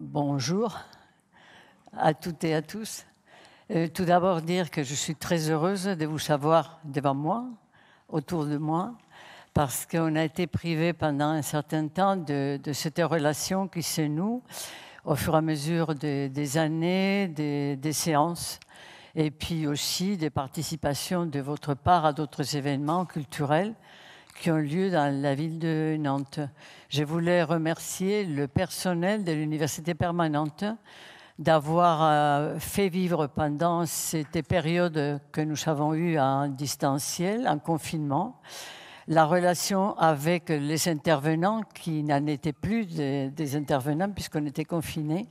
Bonjour à toutes et à tous. Euh, tout d'abord dire que je suis très heureuse de vous savoir devant moi, autour de moi, parce qu'on a été privé pendant un certain temps de, cette relation qui se noue au fur et à mesure des années, des séances et puis aussi des participations de votre part à d'autres événements culturels qui ont lieu dans la ville de Nantes. Je voulais remercier le personnel de l'Université permanente d'avoir euh, fait vivre pendant cette période que nous avons eue en distanciel, en confinement, la relation avec les intervenants, qui n'en étaient plus des, intervenants puisqu'on était confinés.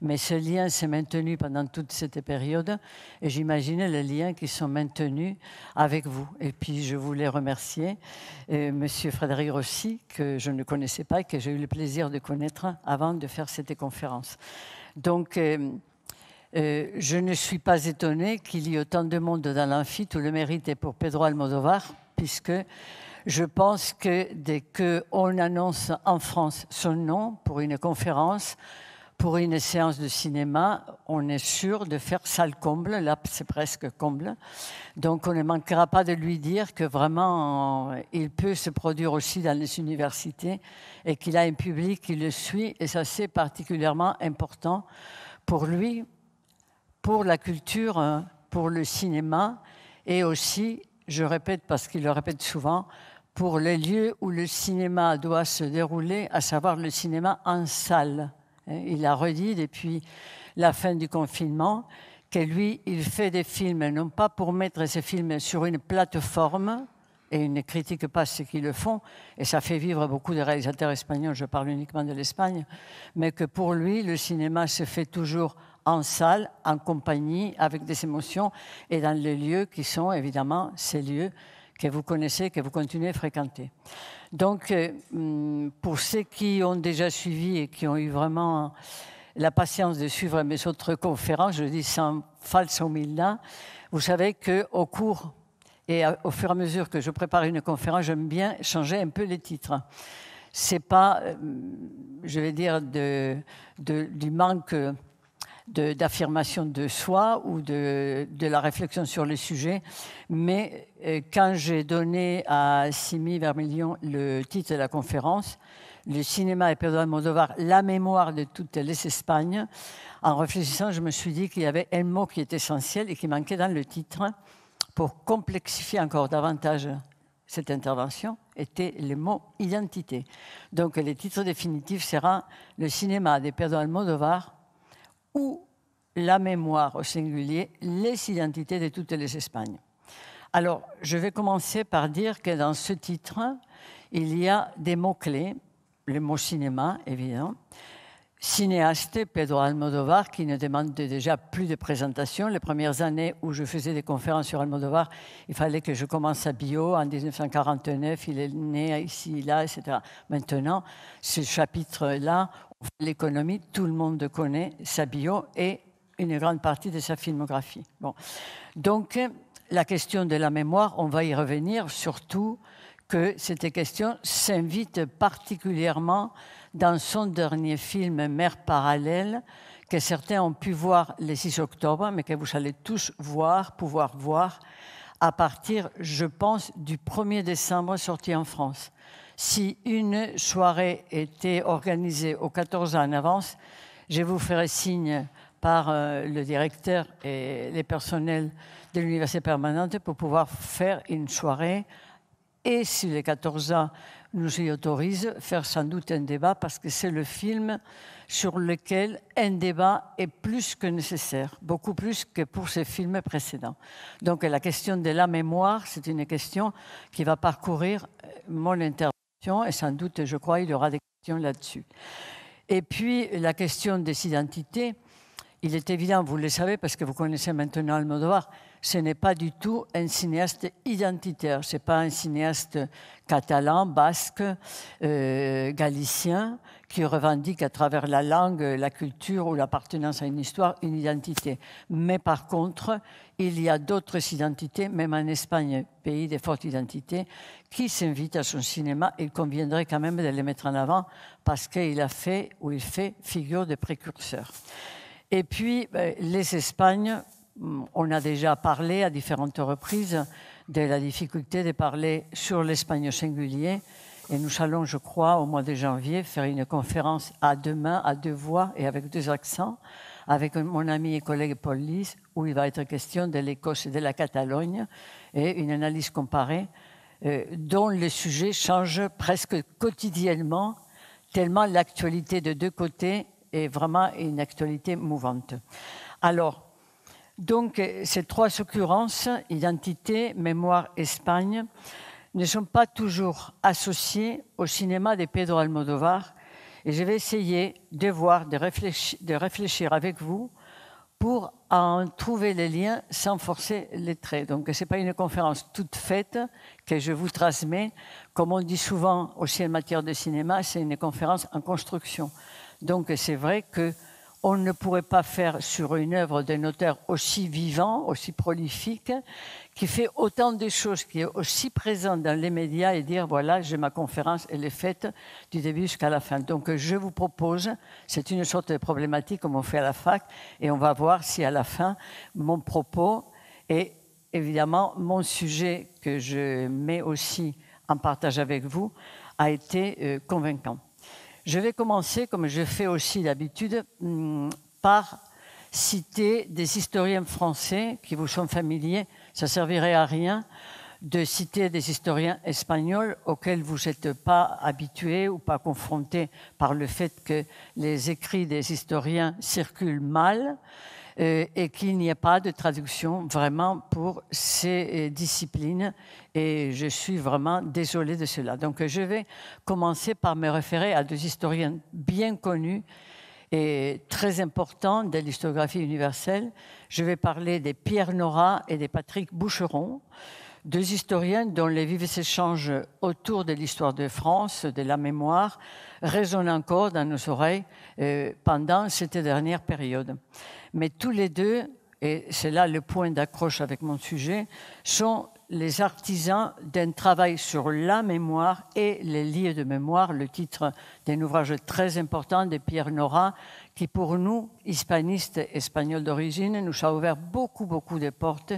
Mais ce lien s'est maintenu pendant toute cette période et j'imaginais les liens qui sont maintenus avec vous. Et puis je voulais remercier M. Euh, Monsieur Frédéric Rossi, que je ne connaissais pas et que j'ai eu le plaisir de connaître avant de faire cette conférence. Donc, euh, euh, je ne suis pas étonnée qu'il y ait autant de monde dans l'amphi. Tout le mérite est pour Pedro Almodovar, puisque je pense que dès qu'on annonce en France son nom pour une conférence, pour une séance de cinéma, on est sûr de faire salle comble. Là, c'est presque comble. Donc, on ne manquera pas de lui dire que vraiment, il peut se produire aussi dans les universités et qu'il a un public qui le suit. Et ça, c'est particulièrement important pour lui, pour la culture, pour le cinéma et aussi, je répète parce qu'il le répète souvent, pour les lieux où le cinéma doit se dérouler, à savoir le cinéma en salle. Il a redit depuis la fin du confinement que lui, il fait des films, non pas pour mettre ses films sur une plateforme, et il ne critique pas ceux qui le font, et ça fait vivre beaucoup de réalisateurs espagnols, je parle uniquement de l'Espagne, mais que pour lui, le cinéma se fait toujours en salle, en compagnie, avec des émotions, et dans les lieux qui sont évidemment ces lieux que vous connaissez, que vous continuez à fréquenter. Donc, euh, hum, pour ceux qui ont déjà suivi et qui ont eu vraiment la patience de suivre mes autres conférences, je dis sans false humilde, vous savez qu'au cours et au fur et à mesure que je prépare une conférence, j'aime bien changer un peu les titres. C'est pas, euh, je vais dire, de, de, du manque d'affirmation de, soi ou de, la réflexion sur le sujet. Mais euh, quand j'ai donné à Simi Vermillion le titre de la conférence, le cinéma et Pedro Almodovar, la mémoire de toutes les Espagnes, en réfléchissant, je me suis dit qu'il y avait un mot qui est essentiel et qui manquait dans le titre pour complexifier encore davantage cette intervention était le mot identité. Donc le titre définitif sera Le cinéma de Pedro Almodovar, ou la mémoire au singulier, les identités de toutes les Espagnes. Alors, je vais commencer par dire que dans ce titre, il y a des mots-clés, le mot cinéma, évidemment, cinéaste, Pedro Almodovar, qui ne demande déjà plus de présentation. Les premières années où je faisais des conférences sur Almodovar, il fallait que je commence à bio. En 1949, il est né ici, là, etc. Maintenant, ce chapitre-là, L'économie, tout le monde connaît sa bio et une grande partie de sa filmographie. Bon. Donc, la question de la mémoire, on va y revenir, surtout que cette question s'invite particulièrement dans son dernier film, Mère parallèle, que certains ont pu voir le 6 octobre, mais que vous allez tous voir, pouvoir voir, à partir, je pense, du 1er décembre sorti en France. Si une soirée était organisée aux 14 ans en avance, je vous ferai signe par euh, le directeur et les personnels de l'université permanente pour pouvoir faire une soirée. Et si les 14 ans nous y autorisent, faire sans doute un débat parce que c'est le film sur lequel un débat est plus que nécessaire, beaucoup plus que pour ces films précédents. Donc la question de la mémoire, c'est une question qui va parcourir euh, mon intervention et sans doute, je crois, il y aura des questions là-dessus. Et puis, la question des identités, il est évident, vous le savez, parce que vous connaissez maintenant Almodovar, ce n'est pas du tout un cinéaste identitaire, ce n'est pas un cinéaste catalan, basque, euh, galicien, qui revendique à travers la langue, la culture ou l'appartenance à une histoire une identité. Mais par contre, il y a d'autres identités, même en Espagne, pays de fortes identités, qui s'invitent à son cinéma. Il conviendrait quand même de les mettre en avant parce qu'il a fait ou il fait figure de précurseur. Et puis, ben, les Espagnes, mm, on a déjà parlé à différentes reprises de la difficulté de parler sur l'Espagne singulier. Et nous allons, je crois, au mois de janvier, faire une conférence à deux mains, à deux voix et avec deux accents, avec mon ami et collègue Paul Lys, où il va être question de l'Écosse et de la Catalogne, et une analyse comparée, euh, dont le sujet change presque quotidiennement, tellement l'actualité de deux côtés est vraiment une actualité mouvante. Alors, donc, ces trois occurrences, identité, mémoire, Espagne, ne sont pas toujours associées au cinéma de Pedro Almodovar. Et je vais essayer de voir, de réfléchir, de réfléchir avec vous pour en trouver les liens sans forcer les traits. Donc, ce n'est pas une conférence toute faite que je vous transmets. Comme on dit souvent aussi en matière de cinéma, c'est une conférence en construction. Donc c'est vrai que on ne pourrait pas faire sur une œuvre d'un auteur aussi vivant, aussi prolifique, qui fait autant de choses, qui est aussi présent dans les médias et dire voilà, j'ai ma conférence, elle est faite du début jusqu'à la fin. Donc je vous propose, c'est une sorte de problématique comme on fait à la fac, et on va voir si à la fin, mon propos et évidemment mon sujet que je mets aussi en partage avec vous a été euh, convaincant. Je vais commencer, comme je fais aussi d'habitude, hum, par citer des historiens français qui vous sont familiers. Ça servirait à rien de citer des historiens espagnols auxquels vous n'êtes pas habitués ou pas confrontés par le fait que les écrits des historiens circulent mal. Euh, et qu'il n'y a pas de traduction vraiment pour ces euh, disciplines. Et je suis vraiment désolée de cela. Donc je vais commencer par me référer à deux historiens bien connus et très importants de l'historiographie universelle. Je vais parler des Pierre Nora et des Patrick Boucheron deux historiens dont les vives échanges autour de l'histoire de France, de la mémoire, résonnent encore dans nos oreilles euh, pendant cette dernière période mais tous les deux, et c'est là le point d'accroche avec mon sujet, sont les artisans d'un travail sur la mémoire et les lieux de mémoire, le titre d'un ouvrage très important de Pierre Nora, qui pour nous, hispanistes espagnols d'origine, nous a ouvert beaucoup, beaucoup de portes,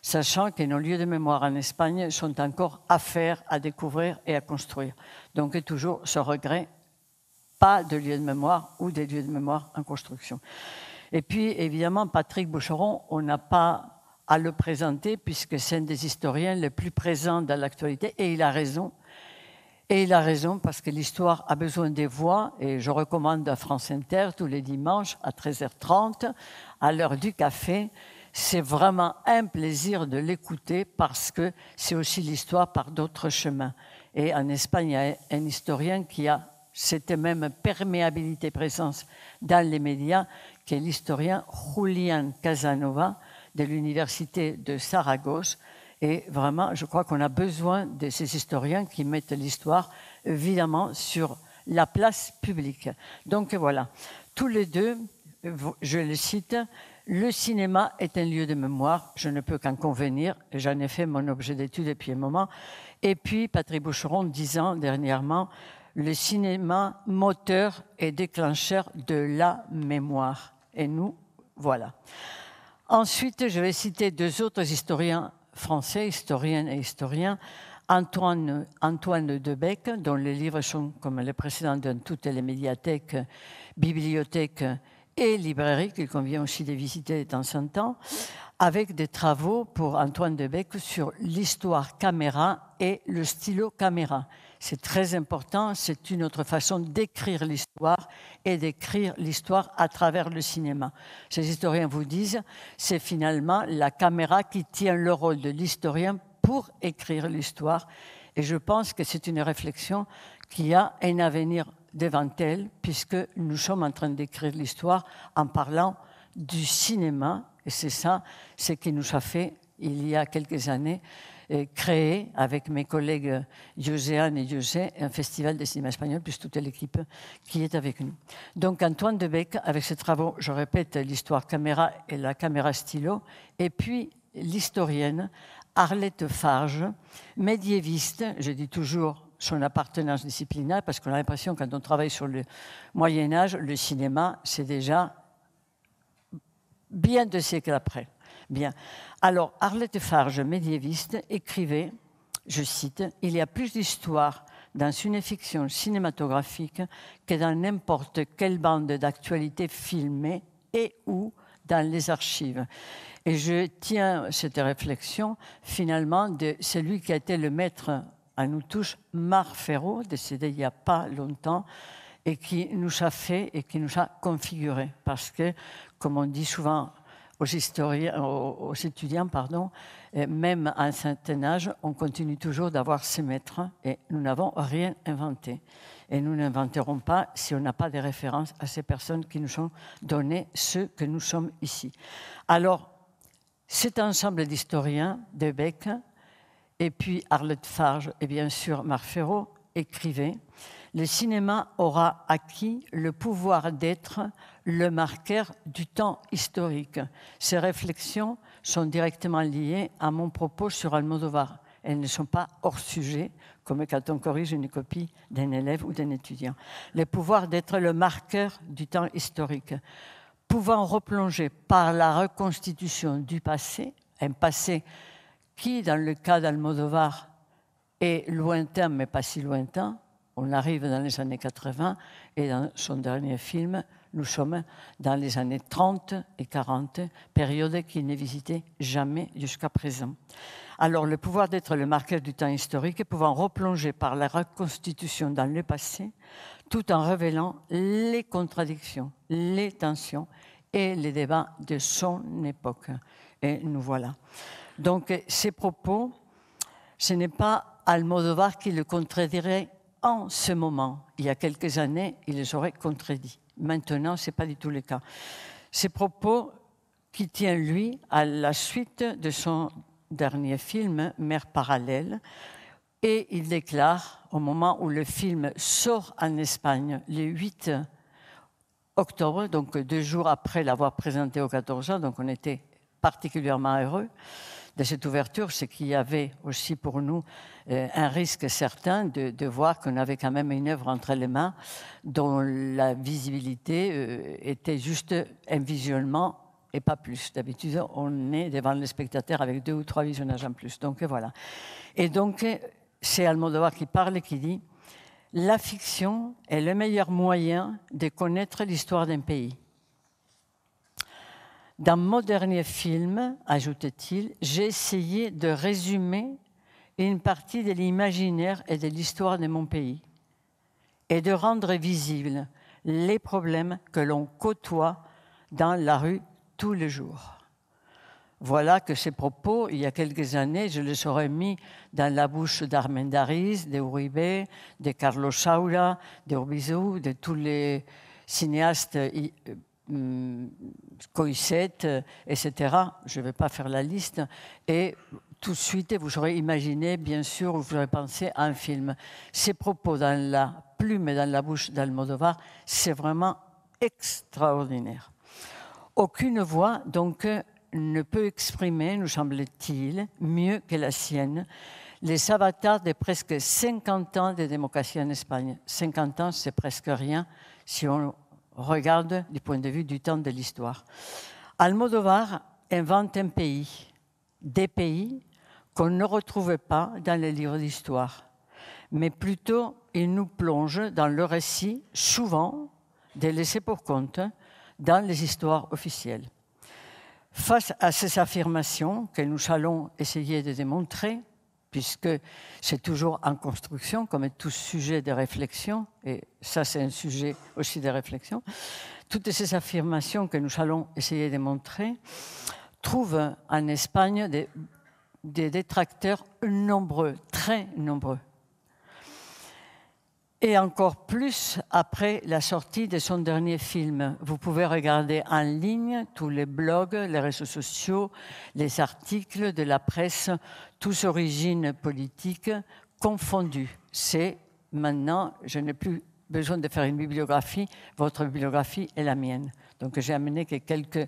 sachant que nos lieux de mémoire en Espagne sont encore à faire, à découvrir et à construire. Donc toujours ce regret, pas de lieux de mémoire ou des lieux de mémoire en construction. Et puis, évidemment, Patrick Boucheron, on n'a pas à le présenter puisque c'est un des historiens les plus présents dans l'actualité et il a raison. Et il a raison parce que l'histoire a besoin des voix et je recommande à France Inter tous les dimanches à 13h30 à l'heure du café. C'est vraiment un plaisir de l'écouter parce que c'est aussi l'histoire par d'autres chemins. Et en Espagne, il y a un historien qui a cette même perméabilité présence dans les médias qui est l'historien Julian Casanova de l'université de Saragosse. Et vraiment, je crois qu'on a besoin de ces historiens qui mettent l'histoire, évidemment, sur la place publique. Donc voilà, tous les deux, je le cite, le cinéma est un lieu de mémoire, je ne peux qu'en convenir, j'en ai fait mon objet d'étude depuis un moment. Et puis, Patrick Boucheron disant dernièrement, le cinéma moteur et déclencheur de la mémoire et nous voilà. Ensuite, je vais citer deux autres historiens français, historiennes et historiens. Antoine, Antoine Debec, dont les livres sont, comme les précédents, dans toutes les médiathèques, bibliothèques et librairies, qu'il convient aussi de visiter de temps en temps, avec des travaux pour Antoine Debec sur l'histoire caméra et le stylo caméra. C'est très important, c'est une autre façon d'écrire l'histoire et d'écrire l'histoire à travers le cinéma. Ces historiens vous disent, c'est finalement la caméra qui tient le rôle de l'historien pour écrire l'histoire. Et je pense que c'est une réflexion qui a un avenir devant elle, puisque nous sommes en train d'écrire l'histoire en parlant du cinéma. Et c'est ça, ce qui nous a fait, il y a quelques années, créé avec mes collègues Joséane et José un festival de cinéma espagnol, plus toute l'équipe qui est avec nous. Donc Antoine Debec, avec ses travaux, je répète, l'histoire caméra et la caméra stylo, et puis l'historienne Arlette Farge, médiéviste, je dis toujours son appartenance disciplinaire, parce qu'on a l'impression, quand on travaille sur le Moyen Âge, le cinéma, c'est déjà bien de siècles après. Bien. Alors, Arlette Farge, médiéviste, écrivait, je cite, Il y a plus d'histoire dans une fiction cinématographique que dans n'importe quelle bande d'actualité filmée et ou dans les archives. Et je tiens cette réflexion finalement de celui qui a été le maître à nous tous, Marc Ferraud, décédé il n'y a pas longtemps, et qui nous a fait et qui nous a configuré. Parce que, comme on dit souvent, aux, historiens, aux, étudiants, pardon, même à un certain âge, on continue toujours d'avoir ces maîtres et nous n'avons rien inventé. Et nous n'inventerons pas si on n'a pas des références à ces personnes qui nous ont donné ce que nous sommes ici. Alors, cet ensemble d'historiens, de Beck, et puis Arlette Farge et bien sûr Marc Ferrault, écrivaient Le cinéma aura acquis le pouvoir d'être le marqueur du temps historique. Ces réflexions sont directement liées à mon propos sur Almodovar. Elles ne sont pas hors sujet, comme quand on corrige une copie d'un élève ou d'un étudiant. Le pouvoir d'être le marqueur du temps historique, pouvant replonger par la reconstitution du passé, un passé qui, dans le cas d'Almodovar, est lointain, mais pas si lointain. On arrive dans les années 80 et dans son dernier film, nous sommes dans les années 30 et 40, période qu'il n'est visitée jamais jusqu'à présent. Alors, le pouvoir d'être le marqueur du temps historique, pouvant replonger par la reconstitution dans le passé, tout en révélant les contradictions, les tensions et les débats de son époque. Et nous voilà. Donc, ces propos, ce n'est pas Almodovar qui le contredirait en ce moment. Il y a quelques années, il les aurait contredits. Maintenant, ce n'est pas du tout le cas. Ces propos qui tient, lui, à la suite de son dernier film, Mère parallèle, et il déclare, au moment où le film sort en Espagne, le 8 octobre, donc deux jours après l'avoir présenté au 14 ans, donc on était particulièrement heureux, de cette ouverture, c'est qu'il y avait aussi pour nous euh, un risque certain de, voir qu'on avait quand même une œuvre entre les mains dont la visibilité euh, était juste un visionnement et pas plus. D'habitude, on est devant le spectateur avec deux ou trois visionnages en plus. Donc voilà. Et donc, c'est Almodovar qui parle et qui dit La fiction est le meilleur moyen de connaître l'histoire d'un pays. Dans mon dernier film, ajoutait-il, j'ai essayé de résumer une partie de l'imaginaire et de l'histoire de mon pays et de rendre visibles les problèmes que l'on côtoie dans la rue tous les jours. Voilà que ces propos, il y a quelques années, je les aurais mis dans la bouche d'Armendaris, de de Carlos Saura, de de tous les cinéastes euh, Coïsette, etc. Euh, Je ne vais pas faire la liste. Et tout de suite, vous aurez imaginé, bien sûr, vous aurez pensé à un film. Ces propos dans la plume et dans la bouche d'Almodovar, c'est vraiment extraordinaire. Aucune voix, donc, ne peut exprimer, nous semble-t-il, mieux que la sienne, les avatars de presque 50 ans de démocratie en Espagne. 50 ans, c'est presque rien si on regarde du point de vue du temps de l'histoire. Almodovar invente un pays, des pays qu'on ne retrouve pas dans les livres d'histoire, mais plutôt il nous plonge dans le récit, souvent délaissé pour compte, dans les histoires officielles. Face à ces affirmations que nous allons essayer de démontrer, puisque c'est toujours en construction, comme tout sujet de réflexion, et ça c'est un sujet aussi de réflexion, toutes ces affirmations que nous allons essayer de montrer trouvent en Espagne des, des détracteurs nombreux, très nombreux et encore plus après la sortie de son dernier film. Vous pouvez regarder en ligne tous les blogs, les réseaux sociaux, les articles de la presse, tous origines politiques confondues. C'est maintenant, je n'ai plus besoin de faire une bibliographie, votre bibliographie est la mienne. Donc j'ai amené que quelques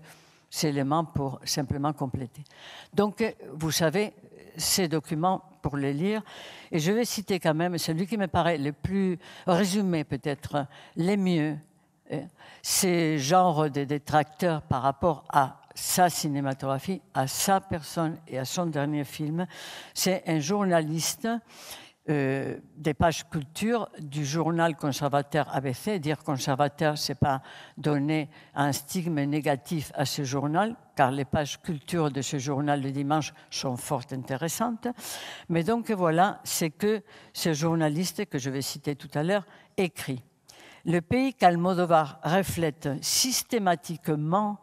éléments pour simplement compléter. Donc vous savez, ces documents pour les lire. Et je vais citer quand même celui qui me paraît le plus résumé peut-être, les mieux. Hein, ces genre de détracteurs par rapport à sa cinématographie, à sa personne et à son dernier film. C'est un journaliste euh, des pages culture du journal conservateur ABC. Dire conservateur, c'est pas donner un stigme négatif à ce journal, car les pages culture de ce journal de dimanche sont fort intéressantes. Mais donc voilà, c'est que ce journaliste que je vais citer tout à l'heure écrit. Le pays qu'Almodovar reflète systématiquement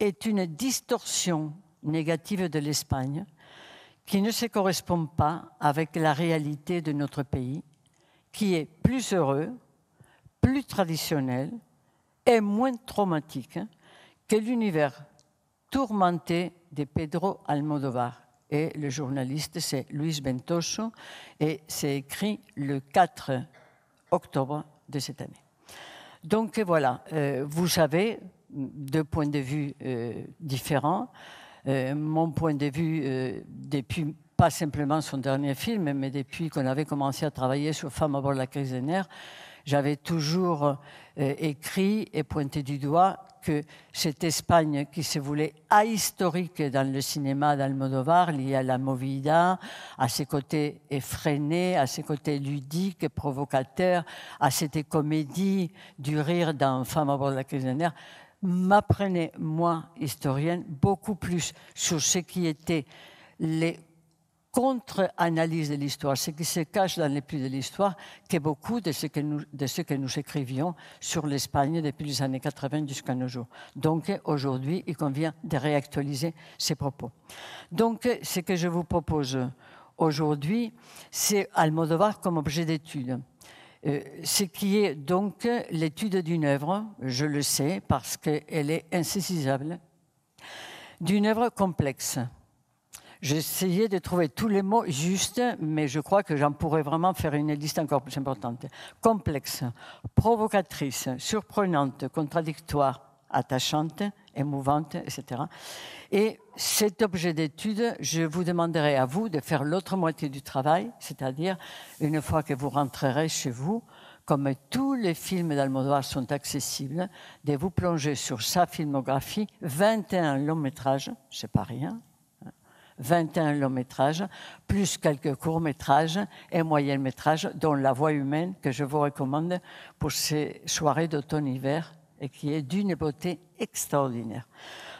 est une distorsion négative de l'Espagne qui ne se correspond pas avec la réalité de notre pays, qui est plus heureux, plus traditionnel et moins traumatique que l'univers tourmenté de Pedro Almodovar. Et le journaliste, c'est Luis Bentoso, et c'est écrit le 4 octobre de cette année. Donc euh, voilà, euh, vous avez deux points de vue euh, différents. mon point de vue depuis pas simplement son dernier film, mais depuis qu'on avait commencé à travailler sur Femmes à bord de la crise des nerfs, j'avais toujours écrit et pointé du doigt que cette Espagne qui se voulait ahistorique dans le cinéma d'Almodovar, liée à la Movida, à ses côtés effrénés, à ses côtés ludiques, provocateurs, à cette comédie du rire d'un Femme à bord de la cuisinière, m'apprenait, moi, historienne, beaucoup plus sur ce qui était les contre-analyse de l'histoire, ce qui se cache dans les plus de l'histoire, est beaucoup de ce que nous, de ce que nous écrivions sur l'Espagne depuis les années 80 jusqu'à nos jours. Donc aujourd'hui, il convient de réactualiser ces propos. Donc ce que je vous propose aujourd'hui, c'est Almodovar comme objet d'étude. Euh, ce qui est donc l'étude d'une œuvre, je le sais parce qu'elle est insaisissable, d'une œuvre complexe, J'essayais de trouver tous les mots justes, mais je crois que j'en pourrais vraiment faire une liste encore plus importante. Complexe, provocatrice, surprenante, contradictoire, attachante, émouvante, etc. Et cet objet d'étude, je vous demanderai à vous de faire l'autre moitié du travail, c'est-à-dire une fois que vous rentrerez chez vous, comme tous les films d'Almodovar sont accessibles, de vous plonger sur sa filmographie, 21 longs métrages, c'est pas rien, 21 longs métrages, plus quelques courts métrages et moyens métrages, dont La Voix humaine, que je vous recommande pour ces soirées d'automne-hiver et qui est d'une beauté extraordinaire.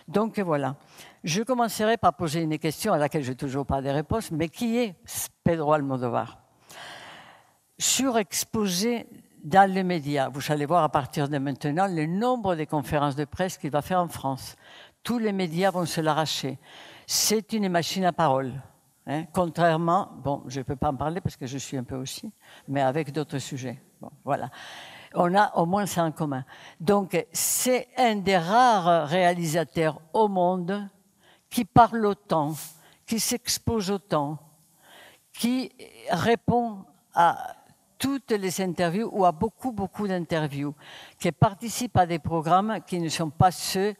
Donc voilà. Je commencerai par poser une question à laquelle je n'ai toujours pas de réponse, mais qui est Pedro Almodovar Surexposé dans les médias. Vous allez voir à partir de maintenant le nombre de conférences de presse qu'il va faire en France. Tous les médias vont se l'arracher c'est une machine à parole. Hein. Contrairement, bon, je ne peux pas en parler parce que je suis un peu aussi, mais avec d'autres sujets. Bon, voilà. On a au moins ça en commun. Donc, c'est un des rares réalisateurs au monde qui parle autant, qui s'expose autant, qui répond à toutes les interviews ou à beaucoup, beaucoup d'interviews, qui participe à des programmes qui ne sont pas ceux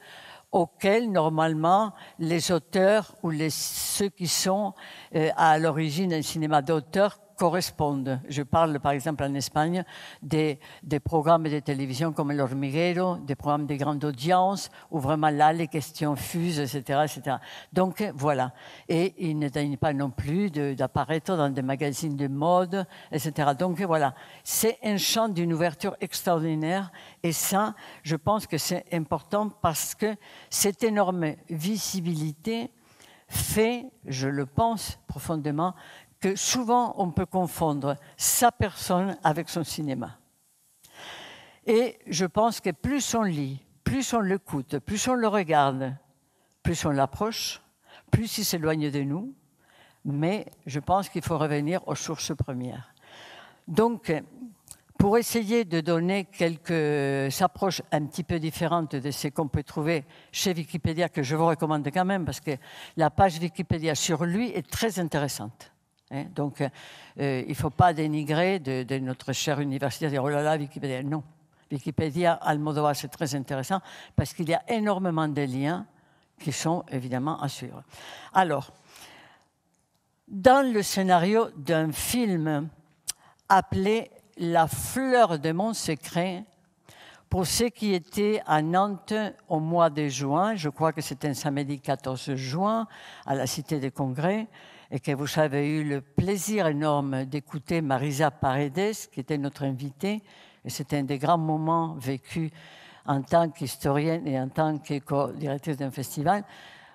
auxquels normalement les auteurs ou les, ceux qui sont euh, à l'origine d'un cinéma d'auteur correspondent. Je parle par exemple en Espagne des, programmes de télévision comme l'Hormiguero, des programmes de grande audience, où vraiment là les questions fusent, etc. etc. Donc voilà. Et il ne daigne pas non plus d'apparaître dans des magazines de mode, etc. Donc voilà. C'est un champ d'une ouverture extraordinaire et ça, je pense que c'est important parce que cette énorme visibilité fait, je le pense profondément, que souvent on peut confondre sa personne avec son cinéma. Et je pense que plus on lit, plus on l'écoute, plus on le regarde, plus on l'approche, plus il s'éloigne de nous, mais je pense qu'il faut revenir aux sources premières. Donc, pour essayer de donner quelques approches un petit peu différentes de ce qu'on peut trouver chez Wikipédia, que je vous recommande quand même, parce que la page Wikipédia sur lui est très intéressante. Hein, donc, euh, euh, il ne faut pas dénigrer de, notre chère université, dire oh là là, Wikipédia. Non. Wikipédia, Almodovar, c'est très intéressant parce qu'il y a énormément de liens qui sont évidemment à suivre. Alors, dans le scénario d'un film appelé La fleur de mon secret, pour ceux qui étaient à Nantes au mois de juin, je crois que c'était un samedi 14 juin, à la Cité des Congrès, et que vous avez eu le plaisir énorme d'écouter Marisa Paredes, qui était notre invitée. Et c'était un des grands moments vécus en tant qu'historienne et en tant que directrice d'un festival.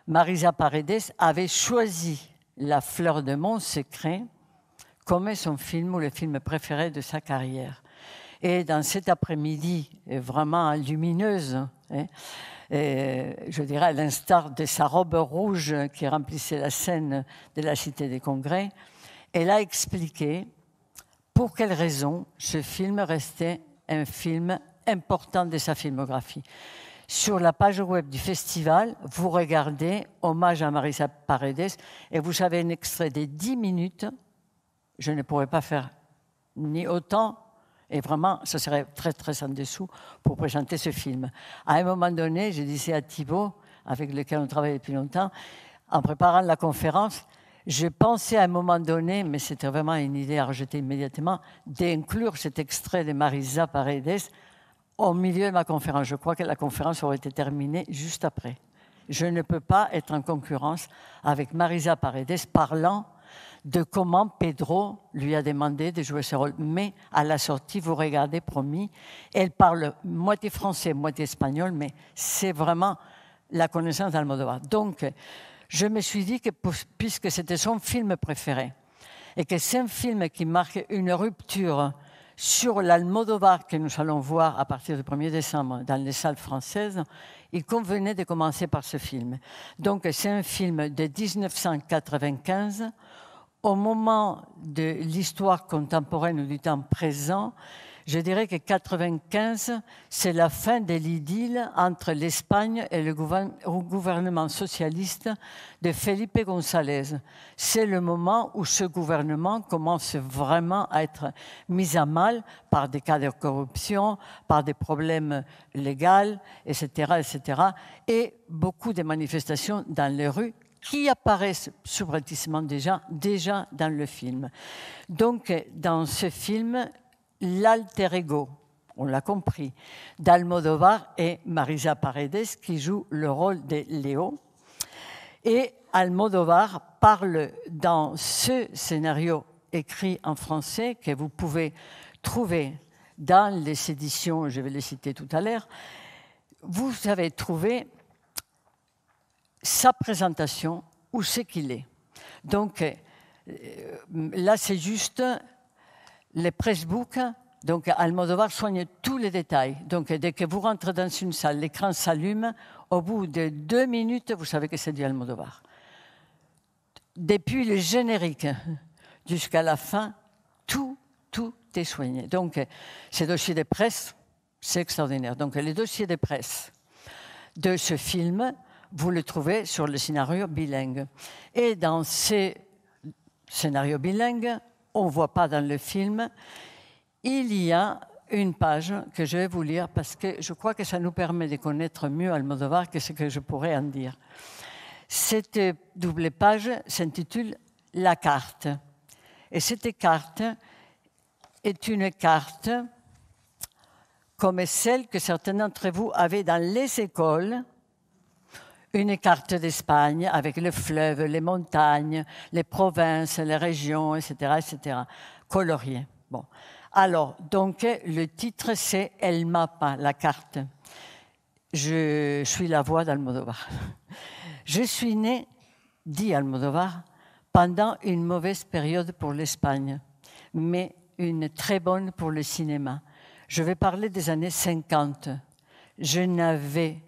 Marisa Paredes avait choisi La fleur de mon secret comme son film ou le film préféré de sa carrière. Et dans cet après-midi vraiment lumineuse, hein, euh, je dirais à l'instar de sa robe rouge qui remplissait la scène de la Cité des Congrès, elle a expliqué pour quelles raisons ce film restait un film important de sa filmographie. Sur la page web du festival, vous regardez Hommage à Marisa Paredes et vous avez un extrait des 10 minutes. Je ne pourrais pas faire ni autant et vraiment, ce serait très, très en dessous pour présenter ce film. À un moment donné, je disais à Thibault, avec lequel on travaille depuis longtemps, en préparant la conférence, j'ai pensé à un moment donné, mais c'était vraiment une idée à rejeter immédiatement, d'inclure cet extrait de Marisa Paredes au milieu de ma conférence. Je crois que la conférence aurait été terminée juste après. Je ne peux pas être en concurrence avec Marisa Paredes parlant de comment Pedro lui a demandé de jouer ce rôle. Mais à la sortie, vous regardez, promis, elle parle moitié français, moitié espagnol, mais c'est vraiment la connaissance d'Almodovar. Donc, je me suis dit que puisque c'était son film préféré, et que c'est un film qui marque une rupture sur l'Almodovar que nous allons voir à partir du 1er décembre dans les salles françaises, il convenait de commencer par ce film. Donc c'est un film de 1995 au moment de l'histoire contemporaine ou du temps présent, je dirais que 95, c'est la fin de l'idylle entre l'Espagne et le gouvernement socialiste de Felipe González. C'est le moment où ce gouvernement commence vraiment à être mis à mal par des cas de corruption, par des problèmes légaux, etc., etc. Et beaucoup de manifestations dans les rues qui apparaissent subrepticement déjà, déjà dans le film. Donc, dans ce film, l'alter ego, on l'a compris, d'Almodovar et Marisa Paredes qui jouent le rôle de Léo. Et Almodovar parle dans ce scénario écrit en français que vous pouvez trouver dans les éditions, je vais les citer tout à l'heure, vous avez trouvé sa présentation ou ce qu'il est. Donc euh, là, c'est juste les pressbooks. Donc Almodovar soigne tous les détails. Donc dès que vous rentrez dans une salle, l'écran s'allume. Au bout de deux minutes, vous savez que c'est du Almodovar. Depuis le générique jusqu'à la fin, tout, tout est soigné. Donc ces dossiers de presse, c'est extraordinaire. Donc les dossiers de presse de ce film vous le trouvez sur le scénario bilingue. Et dans ces scénarios bilingue, on ne voit pas dans le film, il y a une page que je vais vous lire parce que je crois que ça nous permet de connaître mieux Almodovar que ce que je pourrais en dire. Cette double page s'intitule La carte. Et cette carte est une carte comme celle que certains d'entre vous avaient dans les écoles une carte d'Espagne avec le fleuve, les montagnes, les provinces, les régions, etc., etc., coloriée. Bon. Alors, donc, le titre, c'est El Mapa, la carte. Je suis la voix d'Almodovar. Je suis né, dit Almodovar, pendant une mauvaise période pour l'Espagne, mais une très bonne pour le cinéma. Je vais parler des années 50. Je n'avais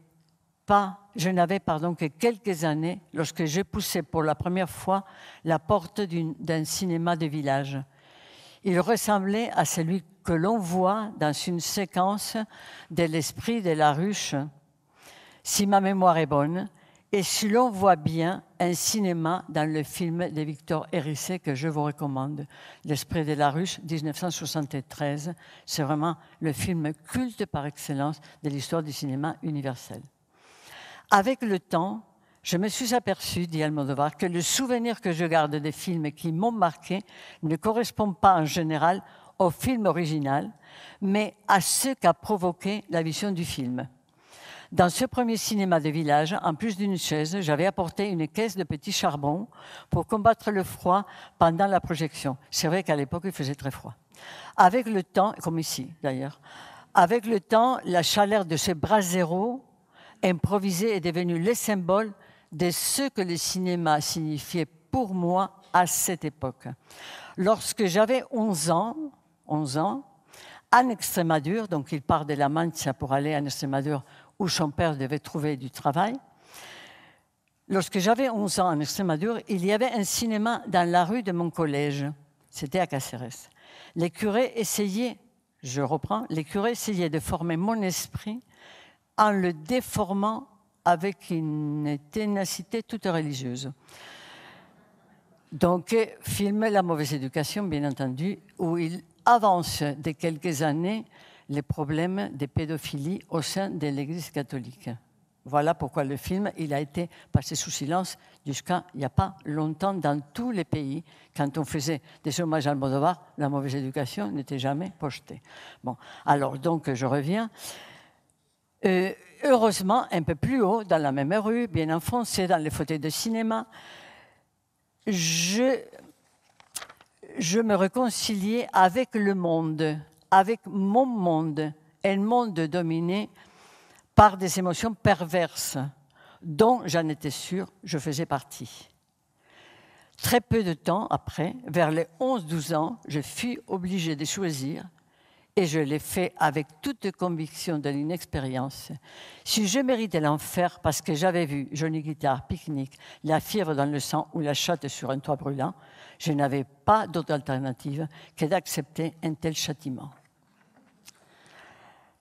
pas je n'avais pardon que quelques années lorsque j'ai poussé pour la première fois la porte d'un cinéma de village. Il ressemblait à celui que l'on voit dans une séquence de l'esprit de la ruche, si ma mémoire est bonne, et si l'on voit bien un cinéma dans le film de Victor Hérissé que je vous recommande, L'Esprit de la ruche, 1973. C'est vraiment le film culte par excellence de l'histoire du cinéma universel. Avec le temps, je me suis aperçu dit Almodovar, que le souvenir que je garde des films qui m'ont marqué ne correspond pas en général au film original, mais à ce qu'a provoqué la vision du film. Dans ce premier cinéma de village, en plus d'une chaise, j'avais apporté une caisse de petits charbons pour combattre le froid pendant la projection. C'est vrai qu'à l'époque, il faisait très froid. Avec le temps, comme ici d'ailleurs, avec le temps, la chaleur de ces zéro improvisé est devenu le symbole de ce que le cinéma signifiait pour moi à cette époque. Lorsque j'avais 11 ans, 11 ans, en Extrémadure, donc il part de la Mancha pour aller en Extrémadure où son père devait trouver du travail. Lorsque j'avais 11 ans en Extrémadure, il y avait un cinéma dans la rue de mon collège. C'était à Caceres. Les curés essayaient, je reprends, les curés essayaient de former mon esprit en le déformant avec une ténacité toute religieuse. Donc, film La mauvaise éducation, bien entendu, où il avance de quelques années les problèmes de pédophilie au sein de l'Église catholique. Voilà pourquoi le film il a été passé sous silence jusqu'à il n'y a pas longtemps dans tous les pays. Quand on faisait des hommages à Moldova, la mauvaise éducation n'était jamais projetée. Bon, alors donc je reviens. Euh, heureusement, un peu plus haut, dans la même rue, bien enfoncé dans les fauteuils de cinéma, je, je me réconciliais avec le monde, avec mon monde, un monde dominé par des émotions perverses dont, j'en étais sûre, je faisais partie. Très peu de temps après, vers les 11-12 ans, je fus obligée de choisir et je l'ai fait avec toute conviction de l'inexpérience. Si je méritais l'enfer parce que j'avais vu Johnny Guitare, Pique-Nique, la fièvre dans le sang ou la chatte sur un toit brûlant, je n'avais pas d'autre alternative que d'accepter un tel châtiment.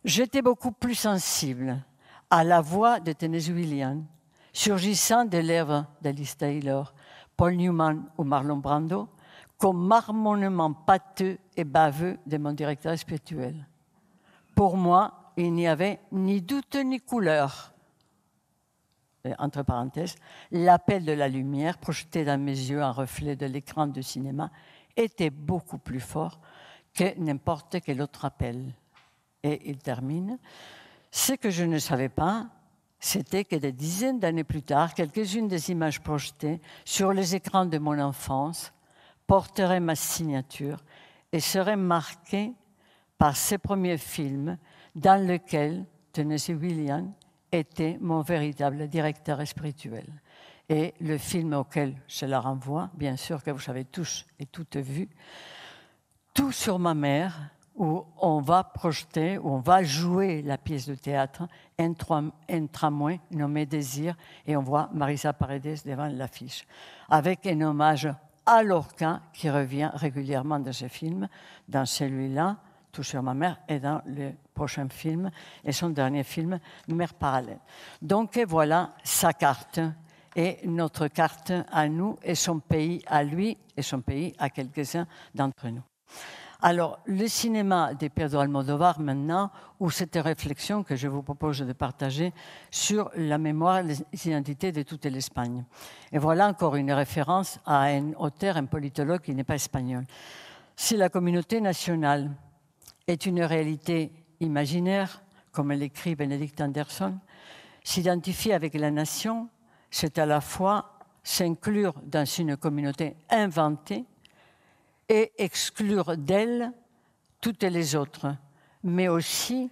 J'étais beaucoup plus sensible à la voix de Tennessee Williams, surgissant des lèvres d'Alice Taylor, Paul Newman ou Marlon Brando, qu'au marmonnement pâteux et baveux de mon directeur spirituel. Pour moi, il n'y avait ni doute ni couleur. Euh, entre parenthèses, l'appel de la lumière, projeté dans mes yeux en reflet de l'écran de cinéma, était beaucoup plus fort que n'importe quel autre appel. Et il termine. Ce que je ne savais pas, c'était que des dizaines d'années plus tard, quelques-unes des images projetées sur les écrans de mon enfance porteraient ma signature et serait marqué par ses premiers films dans lesquels Tennessee Williams était mon véritable directeur spirituel. Et le film auquel je la renvoie, bien sûr que vous avez tous et toutes vu, Tout sur ma mère, où on va projeter, où on va jouer la pièce de théâtre, un tramway nommé Désir, et on voit Marisa Paredes devant l'affiche, avec un hommage alors qu'un qui revient régulièrement dans ses films, dans celui-là, Tout sur ma mère, et dans le prochain film, et son dernier film, Mère parallèle. Donc voilà sa carte, et notre carte à nous, et son pays à lui, et son pays à quelques-uns d'entre nous. Alors, le cinéma de Pedro Almodovar maintenant, ou cette réflexion que je vous propose de partager sur la mémoire et les identités de toute l'Espagne. Et voilà encore une référence à un auteur, un politologue qui n'est pas espagnol. Si la communauté nationale est une réalité imaginaire, comme l'écrit Benedict Anderson, s'identifier avec la nation, c'est à la fois s'inclure dans une communauté inventée et exclure d'elle toutes les autres, mais aussi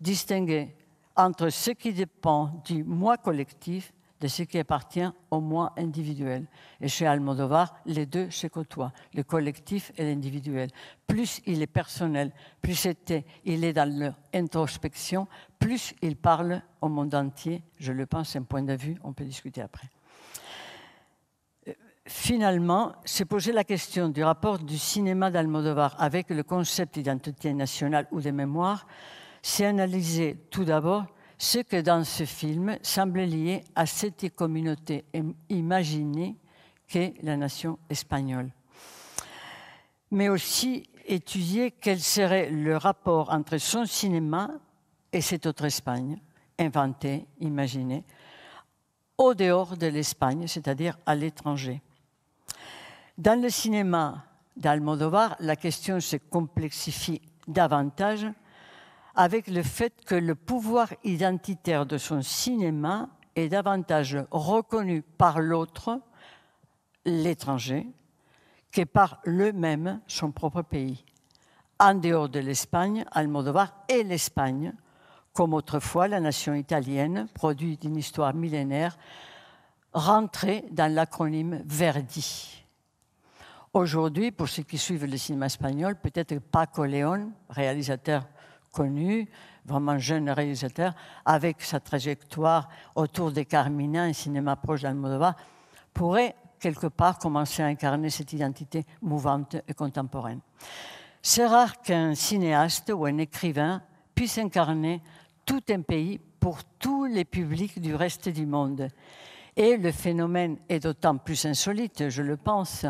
distinguer entre ce qui dépend du moi collectif de ce qui appartient au moi individuel. Et chez Almodovar, les deux se côtoient, le collectif et l'individuel. Plus il est personnel, plus il est dans l'introspection, plus il parle au monde entier. Je le pense, c'est un point de vue, on peut discuter après finalement, se poser la question du rapport du cinéma d'Almodovar avec le concept d'identité nationale ou de mémoire, c'est analyser tout d'abord ce que dans ce film semble lié à cette communauté imaginée qu'est la nation espagnole. Mais aussi étudier quel serait le rapport entre son cinéma et cette autre Espagne, inventée, imaginée, au dehors de l'Espagne, c'est-à-dire à, à l'étranger. Dans le cinéma d'Almodovar, la question se complexifie davantage avec le fait que le pouvoir identitaire de son cinéma est davantage reconnu par l'autre, l'étranger, que par lui-même, son propre pays. En dehors de l'Espagne, Almodovar est l'Espagne, comme autrefois la nation italienne, produit d'une histoire millénaire, rentrée dans l'acronyme Verdi. Aujourd'hui, pour ceux qui suivent le cinéma espagnol, peut-être Paco León, réalisateur connu, vraiment jeune réalisateur, avec sa trajectoire autour des Carmina, un cinéma proche d'Almodovar, pourrait quelque part commencer à incarner cette identité mouvante et contemporaine. C'est rare qu'un cinéaste ou un écrivain puisse incarner tout un pays pour tous les publics du reste du monde. Et le phénomène est d'autant plus insolite, je le pense,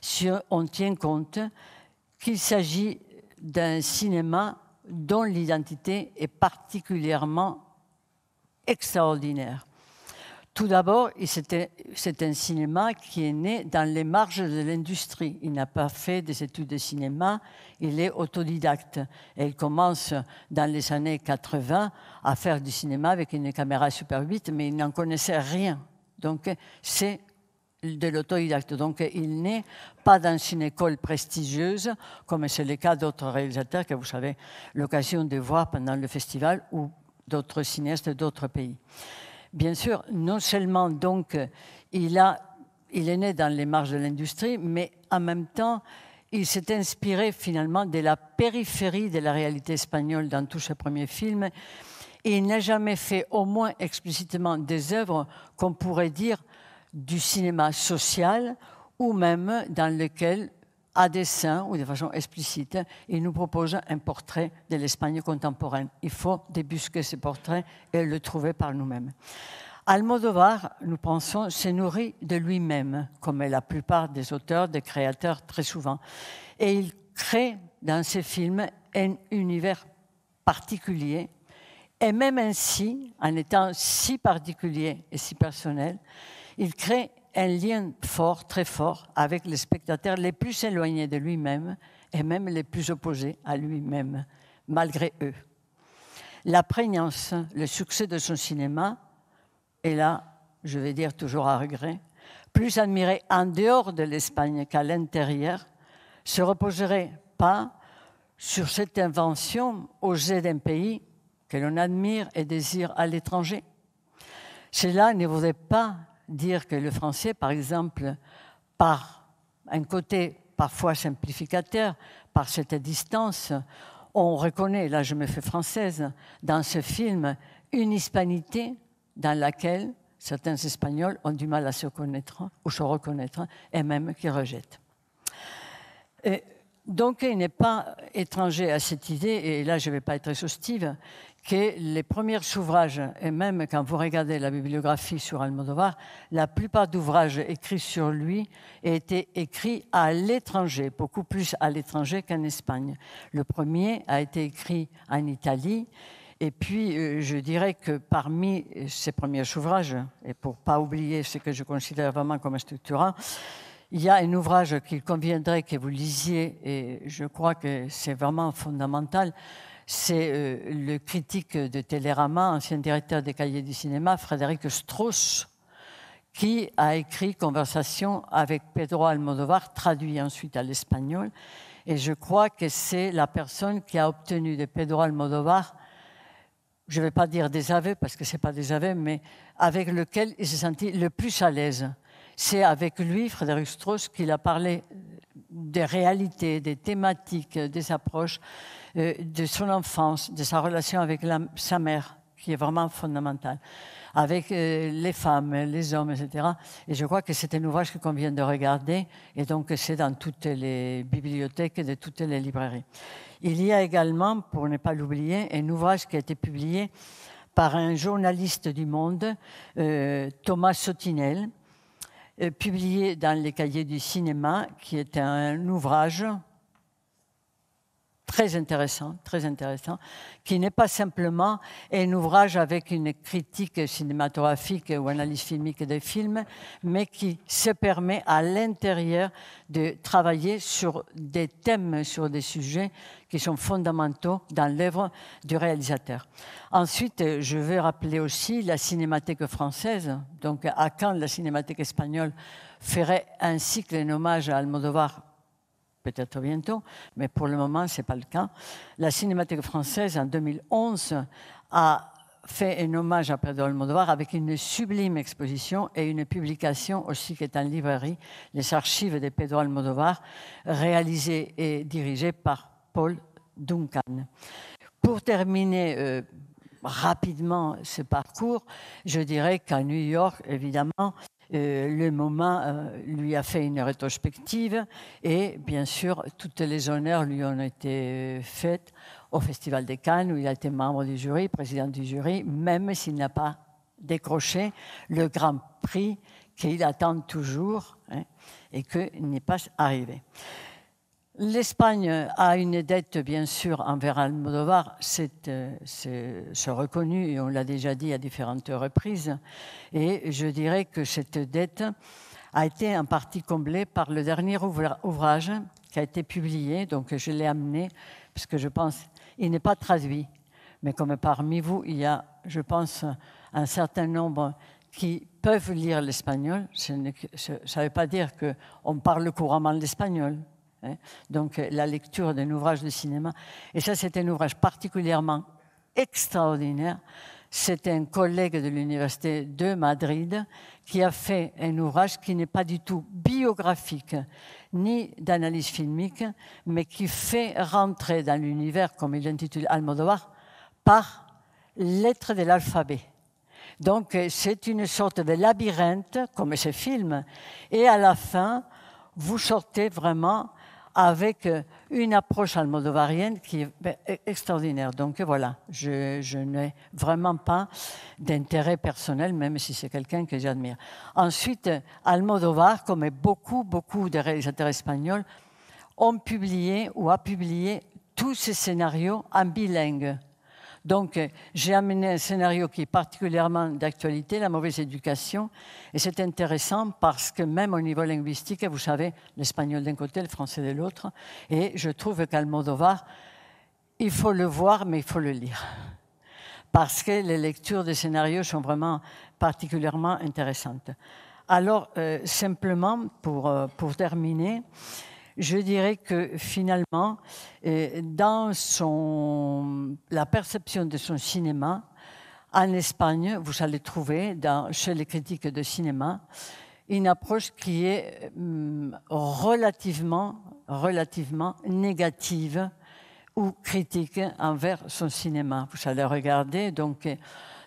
si on tient compte qu'il s'agit d'un cinéma dont l'identité est particulièrement extraordinaire. Tout d'abord, c'est un cinéma qui est né dans les marges de l'industrie. Il n'a pas fait des études de cinéma, il est autodidacte. Et il commence dans les années 80 à faire du cinéma avec une caméra Super 8, mais il n'en connaissait rien donc, c'est de l'autodidacte. Donc, il n'est pas dans une école prestigieuse, comme c'est le cas d'autres réalisateurs que vous avez l'occasion de voir pendant le festival ou d'autres cinéastes d'autres pays. Bien sûr, non seulement donc il, a, il est né dans les marges de l'industrie, mais en même temps, il s'est inspiré finalement de la périphérie de la réalité espagnole dans tous ses premiers films il n'a jamais fait au moins explicitement des œuvres qu'on pourrait dire du cinéma social ou même dans lequel, à dessein ou de façon explicite, il nous propose un portrait de l'Espagne contemporaine. Il faut débusquer ce portrait et le trouver par nous-mêmes. Almodovar, nous pensons, se nourri de lui-même, comme la plupart des auteurs, des créateurs très souvent. Et il crée dans ses films un univers particulier et même ainsi, en étant si particulier et si personnel, il crée un lien fort, très fort, avec les spectateurs les plus éloignés de lui-même et même les plus opposés à lui-même, malgré eux. La prégnance, le succès de son cinéma, et là, je vais dire toujours à regret, plus admiré en dehors de l'Espagne qu'à l'intérieur, se reposerait pas sur cette invention osée d'un pays que l'on admire et désire à l'étranger. Cela ne voudrait pas dire que le français, par exemple, par un côté parfois simplificateur, par cette distance, on reconnaît, là je me fais française, dans ce film, une hispanité dans laquelle certains Espagnols ont du mal à se connaître ou se reconnaître, et même qui rejettent. Et donc il n'est pas étranger à cette idée, et là je ne vais pas être exhaustive, que les premiers ouvrages, et même quand vous regardez la bibliographie sur Almodovar, la plupart d'ouvrages écrits sur lui étaient écrits à l'étranger, beaucoup plus à l'étranger qu'en Espagne. Le premier a été écrit en Italie, et puis euh, je dirais que parmi ces premiers ouvrages, et pour pas oublier ce que je considère vraiment comme un structurant, il y a un ouvrage qu'il conviendrait que vous lisiez, et je crois que c'est vraiment fondamental. C'est euh, le critique de Télérama, ancien directeur des cahiers du cinéma, Frédéric Strauss, qui a écrit Conversation avec Pedro Almodovar, traduit ensuite à l'espagnol. Et je crois que c'est la personne qui a obtenu de Pedro Almodovar, je ne vais pas dire des aveux parce que ce n'est pas des aveux, mais avec lequel il se sentit le plus à l'aise. C'est avec lui, Frédéric Strauss, qu'il a parlé des réalités, des thématiques, des approches, euh, de son enfance, de sa relation avec sa mère, qui est vraiment fondamentale, avec euh, les femmes, les hommes, etc. Et je crois que c'est un ouvrage qu'on vient de regarder, et donc c'est dans toutes les bibliothèques et de toutes les librairies. Il y a également, pour ne pas l'oublier, un ouvrage qui a été publié par un journaliste du Monde, euh, Thomas Sotinel, euh, publié dans les cahiers du cinéma, qui est un ouvrage très intéressant, très intéressant, qui n'est pas simplement un ouvrage avec une critique cinématographique ou analyse filmique des films, mais qui se permet à l'intérieur de travailler sur des thèmes, sur des sujets qui sont fondamentaux dans l'œuvre du réalisateur. Ensuite, je veux rappeler aussi la cinémathèque française. Donc, à quand la cinémathèque espagnole ferait un cycle, un hommage à Almodovar peut-être bientôt, mais pour le moment, ce n'est pas le cas. La Cinémathèque française, en 2011, a fait un hommage à Pedro Almodovar avec une sublime exposition et une publication aussi qui est en librairie, les archives de Pedro Almodovar, réalisées et dirigées par Paul Duncan. Pour terminer euh, rapidement ce parcours, je dirais qu'à New York, évidemment, euh, le moment euh, lui a fait une rétrospective et bien sûr, toutes les honneurs lui ont été faites au Festival de Cannes où il a été membre du jury, président du jury, même s'il n'a pas décroché le Grand Prix qu'il attend toujours hein, et que n'est pas arrivé. L'Espagne a une dette, bien sûr, envers Almodovar, euh, c'est reconnu, et on l'a déjà dit à différentes reprises. Et je dirais que cette dette a été en partie comblée par le dernier ouvrage qui a été publié, donc je l'ai amené, parce que je pense, il n'est pas traduit, mais comme parmi vous, il y a, je pense, un certain nombre qui peuvent lire l'espagnol, ça ne veut pas dire qu'on parle couramment l'espagnol Hein. donc euh, la lecture d'un ouvrage de cinéma. Et ça, c'est un ouvrage particulièrement extraordinaire. c'est un collègue de l'université de Madrid qui a fait un ouvrage qui n'est pas du tout biographique ni d'analyse filmique, mais qui fait rentrer dans l'univers, comme il l'intitule Almodovar, par lettres de l'alphabet. Donc euh, c'est une sorte de labyrinthe, comme ce film et à la fin, vous sortez vraiment avec euh, une approche almodovarienne qui est ben, e-, extraordinaire. Donc euh, voilà, je, je n'ai vraiment pas d'intérêt personnel, même si c'est quelqu'un que j'admire. Ensuite, euh, Almodovar, comme beaucoup, beaucoup de réalisateurs espagnols, ont publié ou a publié tous ces scénarios en bilingue. Donc, euh, j'ai amené un scénario qui est particulièrement d'actualité, la mauvaise éducation. Et c'est intéressant parce que même au niveau linguistique, vous savez, l'espagnol d'un côté, le français de l'autre. Et je trouve qu'Almodovar, il faut le voir, mais il faut le lire. Parce que les lectures des scénarios sont vraiment particulièrement intéressantes. Alors, euh, simplement, pour, euh, pour terminer, je dirais que finalement, euh, dans son, la perception de son cinéma, en Espagne, vous allez trouver dans, chez les critiques de cinéma une approche qui est hum, relativement, relativement négative ou critique envers son cinéma. Vous allez regarder, donc,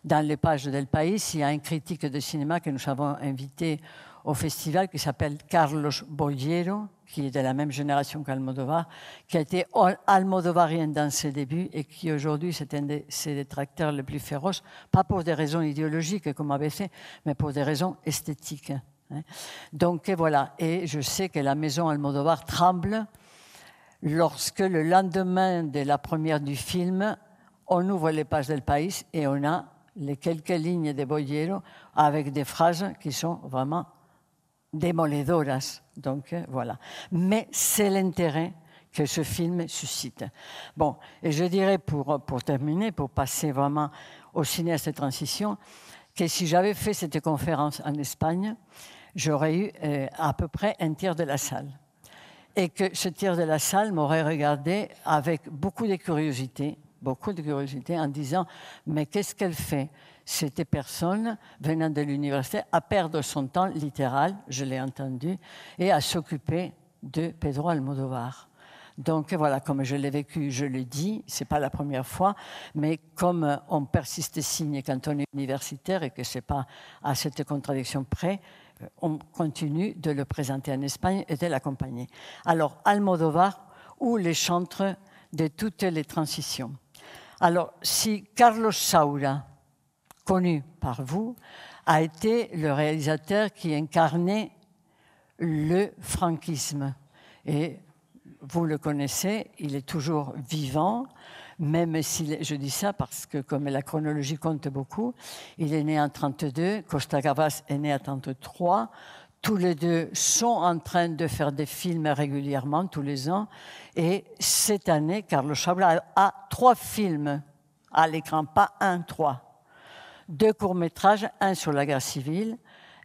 dans les pages del País, il y a un critique de cinéma que nous avons invité au festival qui s'appelle Carlos Bollero, qui est de la même génération qu'Almodovar, qui a été almodovarien dans ses débuts et qui aujourd'hui c'est un de ses détracteurs les plus féroces, pas pour des raisons idéologiques comme avait fait, mais pour des raisons esthétiques. Hein. Donc voilà, et je sais que la maison Almodovar tremble lorsque le lendemain de la première du film, on ouvre les pages del País et on a les quelques lignes de Boyero avec des phrases qui sont vraiment démolédoras. Donc euh, voilà. Mais c'est l'intérêt que ce film suscite. Bon, et je dirais pour, pour terminer, pour passer vraiment au cinéaste de transition, que si j'avais fait cette conférence en Espagne, j'aurais eu euh, à peu près un tiers de la salle. Et que ce tiers de la salle m'aurait regardé avec beaucoup de curiosité, beaucoup de curiosité, en disant Mais qu'est-ce qu'elle fait c'était personne venant de l'université à perdre son temps littéral, je l'ai entendu, et à s'occuper de Pedro Almodovar. Donc voilà, comme je l'ai vécu, je le dis, c'est pas la première fois, mais comme euh, on persiste signe quand on est universitaire et que c'est pas à cette contradiction près, euh, on continue de le présenter en Espagne et de l'accompagner. Alors Almodovar ou les chantres de toutes les transitions. Alors si Carlos Saura, connu par vous, a été le réalisateur qui incarnait le franquisme. Et vous le connaissez, il est toujours vivant, même si je dis ça parce que comme la chronologie compte beaucoup, il est né en 32, Costa Gavras est né en 33. Tous les deux sont en train de faire des films régulièrement tous les ans. Et cette année, Carlos Chabla a trois films à l'écran, pas un, trois deux courts-métrages, un sur la guerre civile,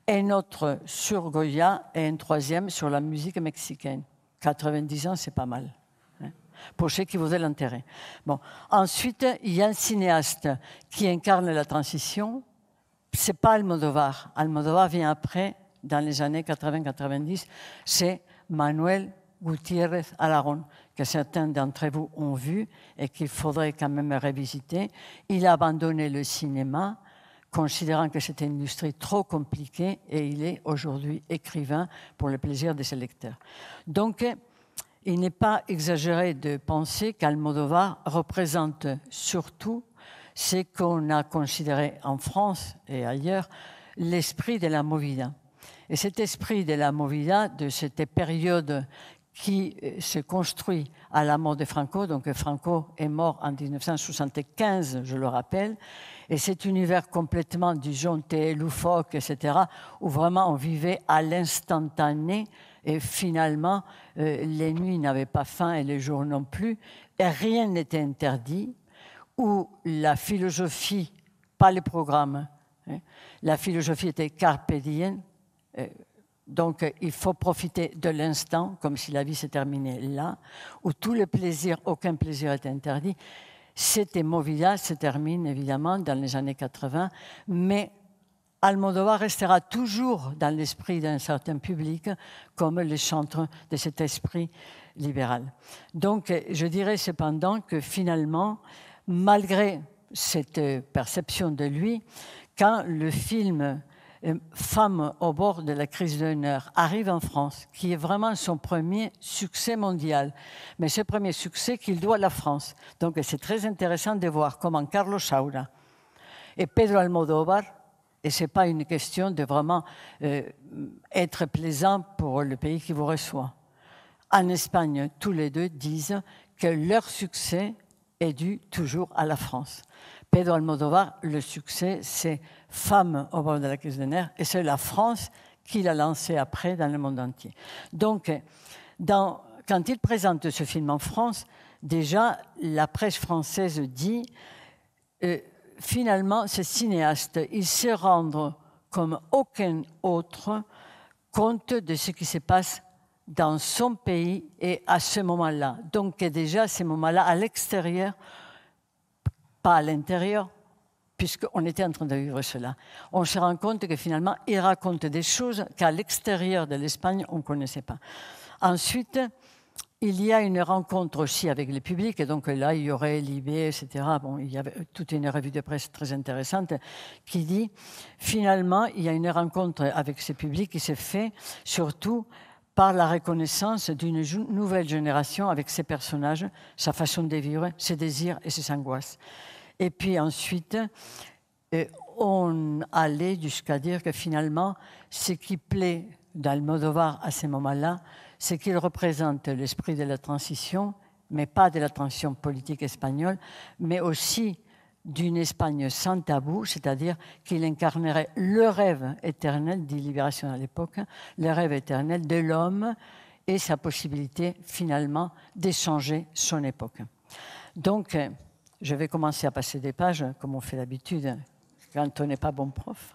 un autre sur Goya et un troisième sur la musique mexicaine. 90 ans, c'est pas mal. Hein, pour ceux qui voudraient l'intérêt. Bon. Ensuite, il y a un cinéaste qui incarne la transition. C'est pas Almodovar. Almodovar vient après, dans les années 80-90. C'est Manuel Gutiérrez Alarón, que certains d'entre vous ont vu et qu'il faudrait quand même revisiter. Il a abandonné le cinéma considérant que c'était une industrie trop compliquée, et il est aujourd'hui écrivain pour le plaisir de ses lecteurs. Donc, il n'est pas exagéré de penser qu'Almodovar représente surtout ce qu'on a considéré en France et ailleurs l'esprit de la Movida. Et cet esprit de la Movida, de cette période qui euh, se construit à la mort de Franco, donc Franco est mort en 1975, je le rappelle, et cet univers complètement disjoncté, loufoque, etc., où vraiment on vivait à l'instantané, et finalement, euh, les nuits n'avaient pas faim et les jours non plus, et rien n'était interdit, où la philosophie, pas les programmes, hein, la philosophie était carpédienne, euh, donc euh, il faut profiter de l'instant, comme si la vie s'est terminée là, où tout le plaisir, aucun plaisir est interdit, cet Movida se termine évidemment dans les années 80, mais Almodovar restera toujours dans l'esprit d'un certain public comme le centre de cet esprit libéral. Donc je dirais cependant que finalement, malgré cette perception de lui, quand le film Femme au bord de la crise de l'honneur arrive en France, qui est vraiment son premier succès mondial. Mais ce premier succès qu'il doit à la France. Donc c'est très intéressant de voir comment Carlos Saura et Pedro Almodóvar, et ce n'est pas une question de vraiment euh, être plaisant pour le pays qui vous reçoit. En Espagne, tous les deux disent que leur succès est dû toujours à la France. Pedro Almodovar, le succès, c'est Femme au bord de la crise de nerfs, et c'est la France qui l'a lancé après dans le monde entier. Donc, quand il présente ce film en France, déjà, la presse française dit, euh, finalement, ce cinéaste, il se rendre, comme aucun autre, compte de ce qui se passe dans son pays et à ce moment-là. Donc déjà, à ce moment là à l'extérieur, pas à l'intérieur, puisqu'on était en train de vivre cela. On se rend compte que finalement, il raconte des choses qu'à l'extérieur de l'Espagne, on ne connaissait pas. Ensuite, il y a une rencontre aussi avec le public, et donc là, il y aurait Libé, etc. Bon, il y avait toute une revue de presse très intéressante qui dit, finalement, il y a une rencontre avec ce public qui se fait surtout par la reconnaissance d'une nouvelle génération avec ses personnages, sa façon de vivre, ses désirs et ses angoisses. Et puis ensuite, euh, on allait jusqu'à dire que finalement, ce qui plaît d'Almodovar à ces moments-là, c'est qu'il représente l'esprit de la transition, mais pas de la transition politique espagnole, mais aussi d'une Espagne sans tabou, c'est-à-dire qu'il incarnerait le rêve éternel libération à l'époque, le rêve éternel de l'homme et sa possibilité finalement d'échanger son époque. Donc, je vais commencer à passer des pages, comme on fait d'habitude, quand on n'est pas bon prof,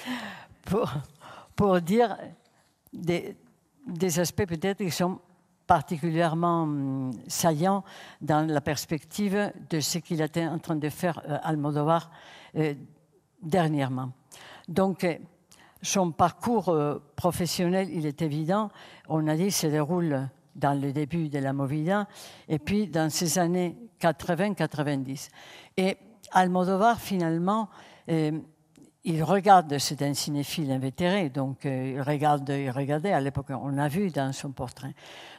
pour, pour dire des, aspects peut-être qui sont particulièrement hum, saillants dans la perspective de ce qu'il était en train de faire euh, Almodovar euh, dernièrement. Donc, euh, son parcours professionnel, il est évident, on a dit, se déroule dans le début de la Movida, et puis dans ces années 80-90. Et Almodovar, finalement, euh, il regarde, c'est un cinéphile invétéré, donc euh, il, regarde, il regardait à l'époque, on l'a vu dans son portrait.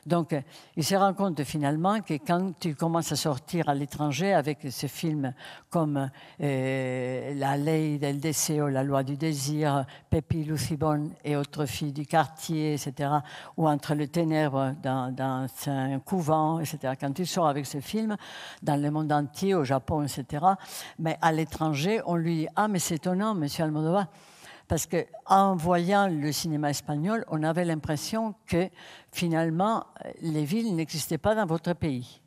Donc, il se rend compte finalement que quand il commence à sortir à l'étranger avec ce films comme euh, La ley del deseo, La loi du désir, Pepi Lucibon et autres filles du quartier, etc., ou Entre le ténèbres dans, un couvent, etc., quand il sort avec ce film dans le monde entier, au Japon, etc., mais à l'étranger, on lui dit Ah, mais c'est étonnant, monsieur Almodovar parce qu'en voyant le cinéma espagnol, on avait l'impression que finalement, les villes n'existaient pas dans votre pays.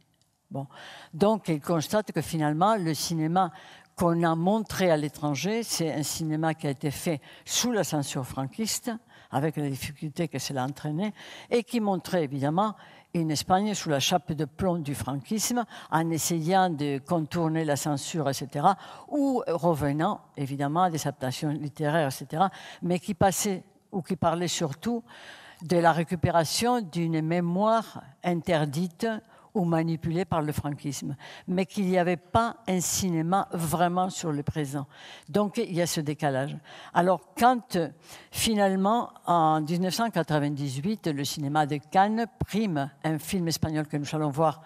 Bon. Donc, il constate que finalement, le cinéma qu'on a montré à l'étranger, c'est un cinéma qui a été fait sous la censure franquiste, avec les difficultés que cela entraînait, et qui montrait évidemment une Espagne sous la chape de plomb du franquisme, en essayant de contourner la censure, etc., ou revenant évidemment à des adaptations littéraires, etc., mais qui passait ou qui parlait surtout de la récupération d'une mémoire interdite ou manipulé par le franquisme, mais qu'il n'y avait pas un cinéma vraiment sur le présent. Donc il y a ce décalage. Alors quand finalement, en 1998, le cinéma de Cannes prime un film espagnol que nous allons voir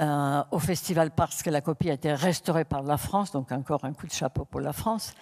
euh, au festival parce que la copie a été restaurée par la France, donc encore un coup de chapeau pour la France,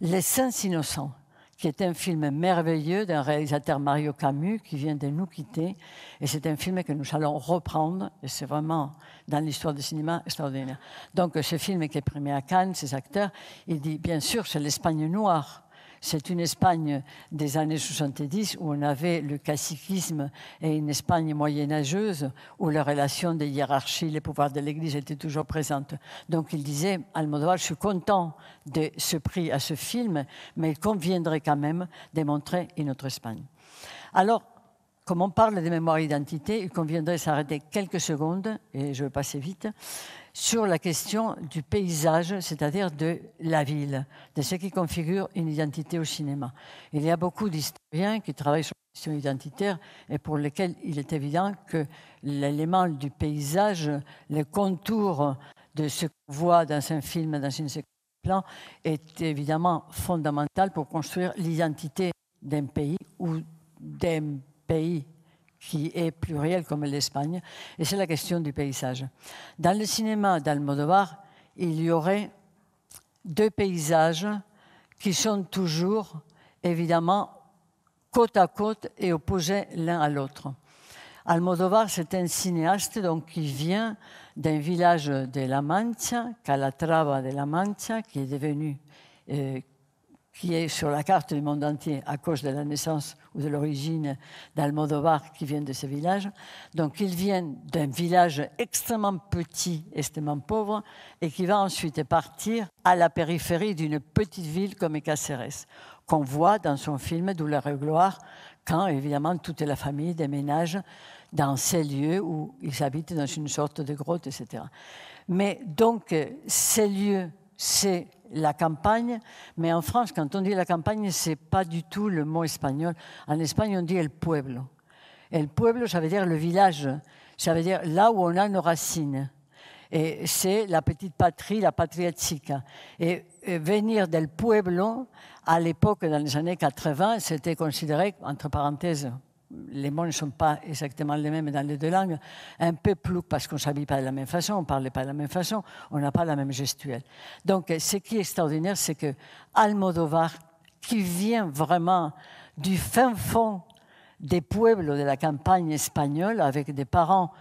Les Saints Innocents qui est un film merveilleux d'un réalisateur Mario Camus qui vient de nous quitter. Et c'est un film que nous allons reprendre. Et c'est vraiment, dans l'histoire du cinéma, extraordinaire. Donc, ce film qui est primé à Cannes, ses acteurs, il dit, bien sûr, c'est l'Espagne noire. C'est une Espagne des années 70 où on avait le caciquisme et une Espagne moyenâgeuse où la relation des hiérarchies, les pouvoirs de l'Église étaient toujours présentes. Donc il disait, Almodovar, je suis content de ce prix à ce film, mais il conviendrait quand même de montrer une autre Espagne. Alors, comme on parle des mémoires d'identité, il conviendrait s'arrêter quelques secondes, et je vais passer vite, sur la question du paysage, c'est-à-dire de la ville, de ce qui configure une identité au cinéma. Il y a beaucoup d'historiens qui travaillent sur la question identitaire et pour lesquels il est évident que l'élément du paysage, le contour de ce qu'on voit dans un film, dans une séquence plan, est évidemment fondamental pour construire l'identité d'un pays ou d'un pays qui est pluriel comme l'Espagne, et c'est la question du paysage. Dans le cinéma d'Almodovar, il y aurait deux paysages qui sont toujours, évidemment, côte à côte et opposés l'un à l'autre. Almodovar, c'est un cinéaste donc, qui vient d'un village de La Mancha, Calatrava de La Mancha, qui est devenu, euh, qui est sur la carte du monde entier à cause de la naissance de l'origine d'Almodovar qui viennent de ce village. Donc ils viennent d'un village extrêmement petit, extrêmement pauvre, et qui va ensuite partir à la périphérie d'une petite ville comme Caceres, qu'on voit dans son film Douleur et gloire, quand évidemment toute la famille déménage dans ces lieux où ils habitent dans une sorte de grotte, etc. Mais donc ces lieux, c'est la campagne, mais en France, quand on dit la campagne, c'est pas du tout le mot espagnol. En Espagne, on dit el pueblo. El pueblo, ça veut dire le village, ça veut dire là où on a nos racines. Et c'est la petite patrie, la patria chica. et venir del pueblo, à l'époque, dans les années 80, c'était considéré, entre parenthèses, les mots ne sont pas exactement les mêmes dans les deux langues, un peu plus parce qu'on ne s'habille pas de la même façon, on ne parle pas de la même façon, on n'a pas la même gestuelle. Donc, ce qui est extraordinaire, c'est que Almodovar, qui vient vraiment du fin fond des pueblos de la campagne espagnole, avec des parents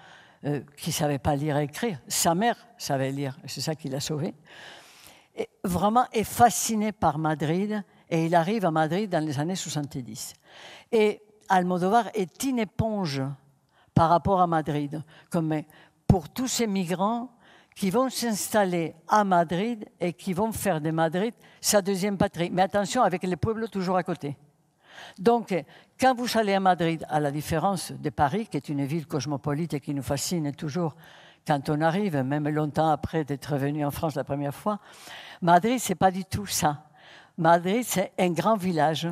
euh, qui ne savaient pas lire et écrire, sa mère savait lire, c'est ça qui l'a sauvé, et vraiment est fasciné par Madrid et il arrive à Madrid dans les années 70. Et Almodovar est une éponge par rapport à Madrid, comme pour tous ces migrants qui vont s'installer à Madrid et qui vont faire de Madrid sa deuxième patrie. Mais attention, avec les peuples toujours à côté. Donc, quand vous allez à Madrid, à la différence de Paris, qui est une ville cosmopolite et qui nous fascine toujours quand on arrive, même longtemps après d'être venu en France la première fois, Madrid, c'est pas du tout ça. Madrid, c'est un grand village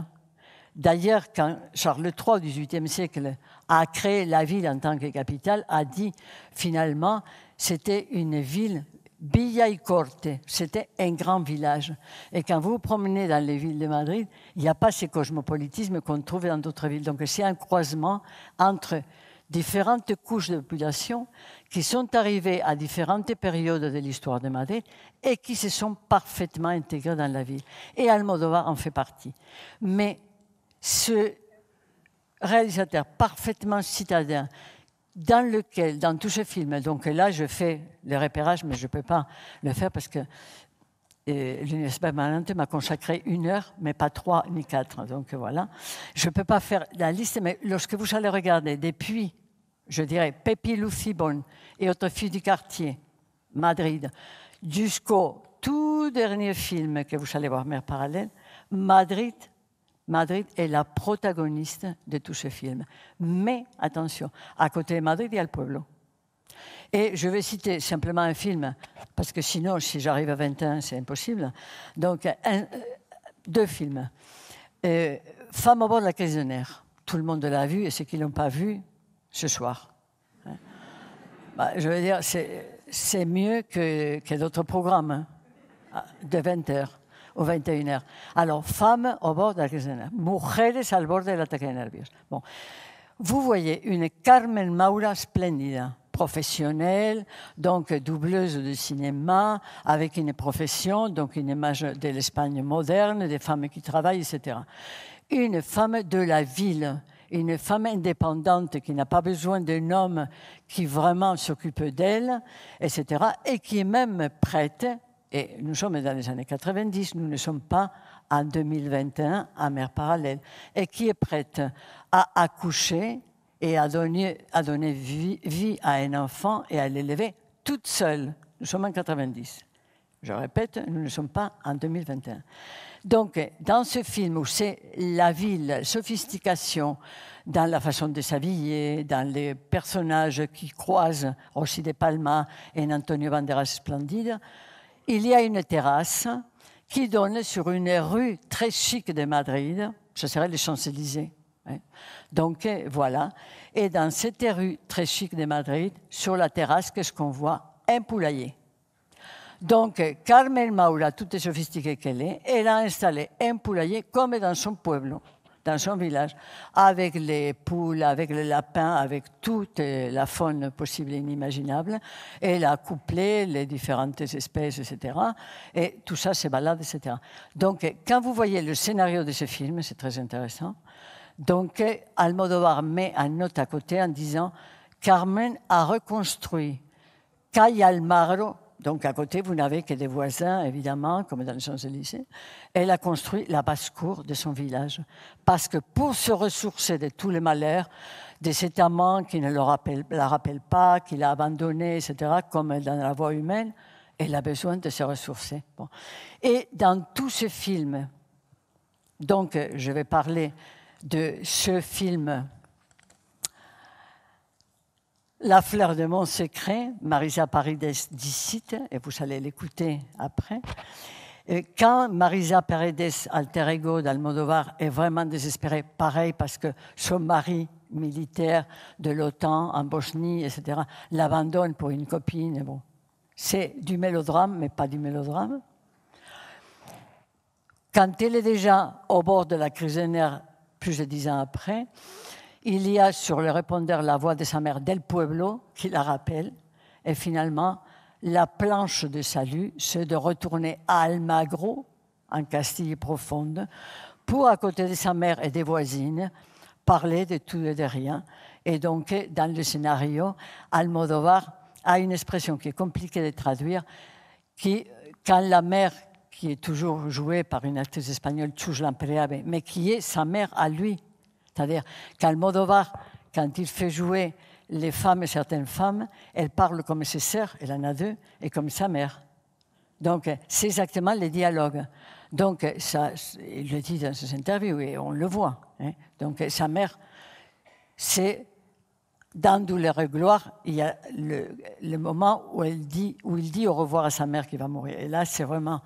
D'ailleurs, quand Charles III, au XVIIIe siècle, a créé la ville en tant que capitale, a dit finalement, c'était une ville Villa y Corte, c'était un grand village. Et quand vous vous promenez dans les villes de Madrid, il n'y a pas ce cosmopolitisme qu'on trouve dans d'autres villes. Donc c'est un croisement entre différentes couches de population qui sont arrivées à différentes périodes de l'histoire de Madrid et qui se sont parfaitement intégrées dans la ville. Et Almodovar en fait partie. Mais ce réalisateur parfaitement citadin, dans lequel, dans tout ce film, donc là je fais le repérage, mais je ne peux pas le faire parce que euh, l'Université permanente m'a consacré une heure, mais pas trois ni quatre. Donc voilà. Je ne peux pas faire la liste, mais lorsque vous allez regarder depuis, je dirais, Pépi Lucibon et autres fille du quartier, Madrid, jusqu'au tout dernier film que vous allez voir, Mère parallèle, Madrid Madrid est la protagoniste de tous ce film. Mais attention, à côté de Madrid, il y a le pueblo. Et je vais citer simplement un film, parce que sinon, si j'arrive à 21, c'est impossible. Donc, euh, deux films. Euh, Femme au bord de la questionnaire Tout le monde l'a vu, et ceux qui ne l'ont pas vu, ce soir. Hein. Bah, je veux dire, c'est mieux que, que d'autres programmes hein, de 20 heures. Au 21h. Alors, femmes au bord de la crise nerveuse, mujeres al borde de l'attaque Bon. Vous voyez une Carmen Maura splendide, professionnelle, donc doubleuse de cinéma, avec une profession, donc une image de l'Espagne moderne, des femmes qui travaillent, etc. Une femme de la ville, une femme indépendante qui n'a pas besoin d'un homme qui vraiment s'occupe d'elle, etc., et qui est même prête et nous sommes dans les années 90, nous ne sommes pas en 2021 à mer parallèle. Et qui est prête à accoucher et à donner, vie, à un enfant et à l'élever toute seule Nous sommes en 90. Je répète, nous ne sommes pas en 2021. Donc, dans ce film où c'est la ville, sophistication, dans la façon de s'habiller, dans les personnages qui croisent aussi des Palmas et un Antonio Banderas Splendide, il y a une terrasse qui donne sur une rue très chic de Madrid, ce serait les Champs-Élysées. Hein. Donc euh, voilà, et dans cette rue très chic de Madrid, sur la terrasse, qu'est-ce qu'on voit Un poulailler. Donc euh, Carmen Maura, toute sophistiquée qu'elle est, elle a installé un poulailler comme dans son pueblo dans son village, avec les poules, avec les lapins, avec toute la faune possible et inimaginable. Et elle a couplé les différentes espèces, etc. Et tout ça se balade, etc. Donc, quand vous voyez le scénario de ce film, c'est très intéressant. Donc, Almodovar met un note à côté en disant Carmen a reconstruit Calle Almagro donc, à côté, vous n'avez que des voisins, évidemment, comme dans les Champs-Élysées. Elle a construit la basse-cour de son village. Parce que pour se ressourcer de tous les malheurs, des cet amant qui ne la rappelle pas, qui l'a abandonnée, etc., comme dans la voie humaine, elle a besoin de se ressourcer. Et dans tout ce film, donc je vais parler de ce film la fleur de mon secret, Marisa Paredes dissite, et vous allez l'écouter après. Euh, quand Marisa Paredes, alter ego d'Almodovar, est vraiment désespérée, pareil parce que son mari militaire de l'OTAN en Bosnie, etc., l'abandonne pour une copine. Bon. C'est du mélodrame, mais pas du mélodrame. Quand elle est déjà au bord de la crise nerf, plus de dix ans après, il y a sur le répondeur la voix de sa mère Del Pueblo qui la rappelle. Et finalement, la planche de salut, c'est de retourner à Almagro, en Castille profonde, pour, à côté de sa mère et des voisines, parler de tout et de rien. Et donc, dans le scénario, Almodovar a une expression qui est compliquée de traduire, qui, quand la mère, qui est toujours jouée par une actrice espagnole, touche mais qui est sa mère à lui, c'est-à-dire qu'Almodovar, quand il fait jouer les femmes et certaines femmes, elle parle comme ses sœurs, elle en a deux, et comme sa mère. Donc, c'est exactement les dialogues. Donc, ça, il le dit dans ses interviews et on le voit. Hein. Donc, sa mère, c'est dans Douleur et gloire, il y a le, moment où, elle dit, où il dit au revoir à sa mère qui va mourir. Et là, c'est vraiment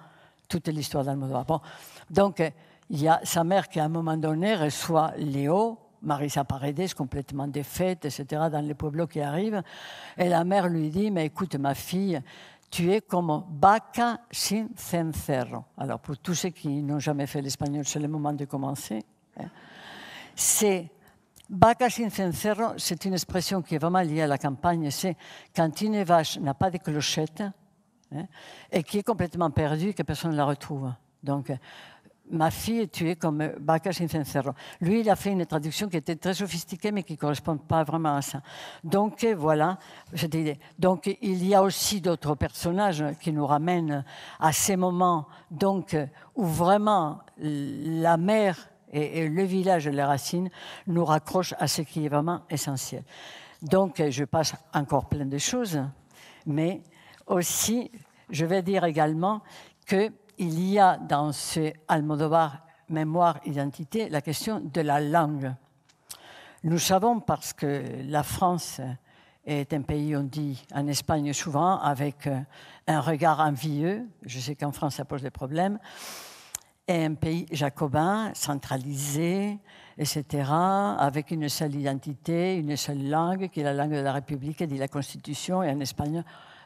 toute l'histoire d'Almodovar. Bon, donc, il y a sa mère qui, à un moment donné, reçoit Léo, Marisa Paredes, complètement défaite, etc., dans les pueblos qui arrivent. Et la mère lui dit, mais écoute, ma fille, tu es comme vaca sin cencerro. Alors, pour tous ceux qui n'ont jamais fait l'espagnol, c'est le moment de commencer. Hein. C'est vaca sin cencerro, c'est une expression qui est vraiment liée à la campagne. C'est quand une vache n'a pas de clochette hein, et qui est complètement perdue, que personne ne la retrouve. Donc, ma fille est tuée comme euh, Bacchus Incencerro. Lui, il a fait une traduction qui était très sophistiquée, mais qui ne correspond pas vraiment à ça. Donc, euh, voilà cette idée. Donc, il y a aussi d'autres personnages qui nous ramènent à ces moments donc, où vraiment la mer et, le village, les racines, nous raccrochent à ce qui est vraiment essentiel. Donc, euh, je passe encore plein de choses, mais aussi, je vais dire également que il y a dans ce Almodovar Mémoire, Identité la question de la langue. Nous savons parce que la France est un pays, on dit en Espagne souvent, avec un regard envieux. Je sais qu'en France, ça pose des problèmes. Et un pays jacobin, centralisé, etc., avec une seule identité, une seule langue, qui est la langue de la République et de la Constitution. Et en Espagne,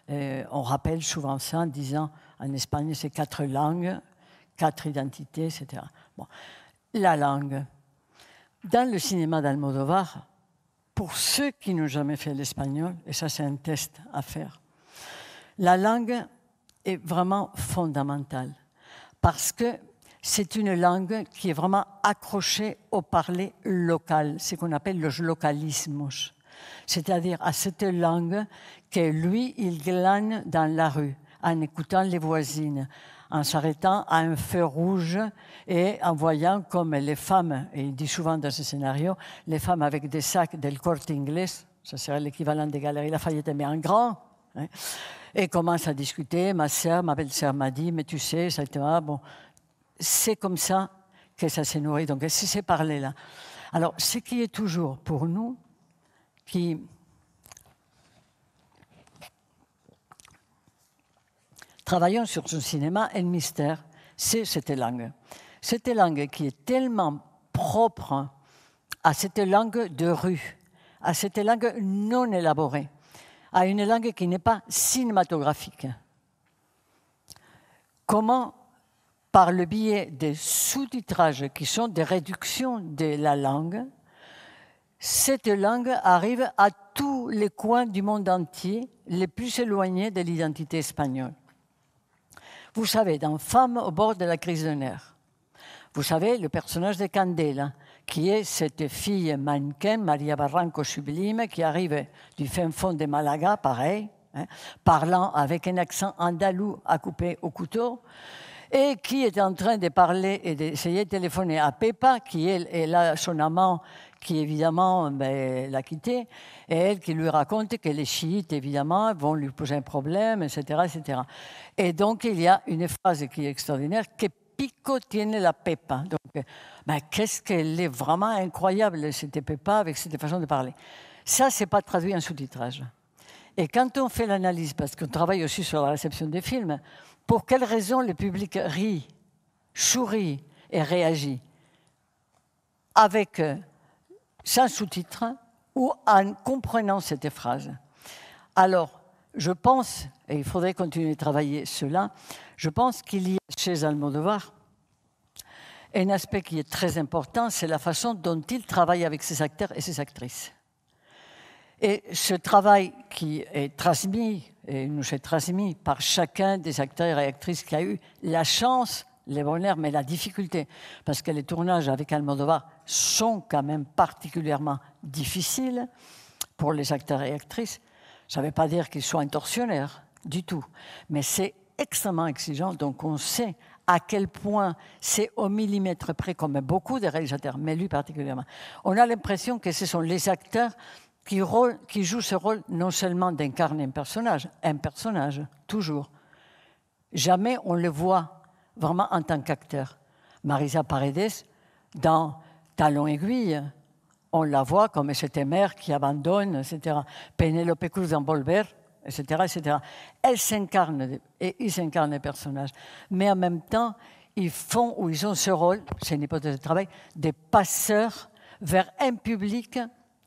euh, on rappelle souvent ça en disant en Espagne, c'est quatre langues, quatre identités, etc. Bon. La langue. Dans le cinéma d'Almodovar, pour ceux qui n'ont jamais fait l'espagnol, et ça c'est un test à faire, la langue est vraiment fondamentale parce que c'est une langue qui est vraiment accrochée au parler local, ce qu'on appelle le localismos, c'est-à-dire à cette langue que lui, il glane dans la rue, en écoutant les voisines, en s'arrêtant à un feu rouge et en voyant comme les femmes, et il dit souvent dans ce scénario, les femmes avec des sacs del corte inglés, ça serait l'équivalent des galeries la Lafayette, mais en grand, hein, et commence à discuter. Ma sœur, ma belle-sœur m'a dit, mais tu sais, ah, bon, c'est comme ça que ça s'est nourri. Donc, si c'est parlé là. Alors, ce qui est toujours pour nous, qui travaillant sur ce cinéma et mystère, c'est cette langue. Cette langue qui est tellement propre à cette langue de rue, à cette langue non élaborée, à une langue qui n'est pas cinématographique. Comment, par le biais des sous-titrages qui sont des réductions de la langue, cette langue arrive à tous les coins du monde entier, les plus éloignés de l'identité espagnole. Vous savez, dans Femme au bord de la crise de nerfs, vous savez, le personnage de Candela, qui est cette fille mannequin, Maria Barranco sublime, qui arrive du fin fond de Malaga, pareil, hein, parlant avec un accent andalou à couper au couteau, et qui est en train de parler et d'essayer de téléphoner à Pepa, qui est, est là, son amant, qui évidemment ben, l'a quitté, et elle qui lui raconte que les chiites, évidemment, vont lui poser un problème, etc., etc. Et donc, il y a une phrase qui est extraordinaire, que Pico tiene la pepa. Donc, ben, qu'est-ce qu'elle est vraiment incroyable, cette pepa, avec cette façon de parler. Ça, c'est pas traduit en sous-titrage. Et quand on fait l'analyse, parce qu'on travaille aussi sur la réception des films, pour quelles raisons le public rit, sourit et réagit avec euh, sans sous-titres ou en comprenant cette phrase. Alors, je pense, et il faudrait continuer de travailler cela, je pense qu'il y a chez Almodovar un aspect qui est très important, c'est la façon dont il travaille avec ses acteurs et ses actrices. Et ce travail qui est transmis, et nous est transmis par chacun des acteurs et actrices qui a eu la chance les bonheurs, mais la difficulté, parce que les tournages avec Almodovar sont quand même particulièrement difficiles pour les acteurs et actrices. Ça ne veut pas dire qu'ils soient intorsionnaires du tout, mais c'est extrêmement exigeant, donc on sait à quel point c'est au millimètre près, comme beaucoup de réalisateurs, mais lui particulièrement. On a l'impression que ce sont les acteurs qui, qui jouent ce rôle non seulement d'incarner un personnage, un personnage, toujours. Jamais on le voit vraiment en tant qu'acteur. Marisa Paredes, dans Talon aiguille, on la voit comme cette mère qui abandonne, etc. Penelope Cruz dans Volver, etc., etc. Elle s'incarne, et ils incarnent les personnages. Mais en même temps, ils font, ou ils ont ce rôle, c'est une hypothèse de travail, des passeurs vers un public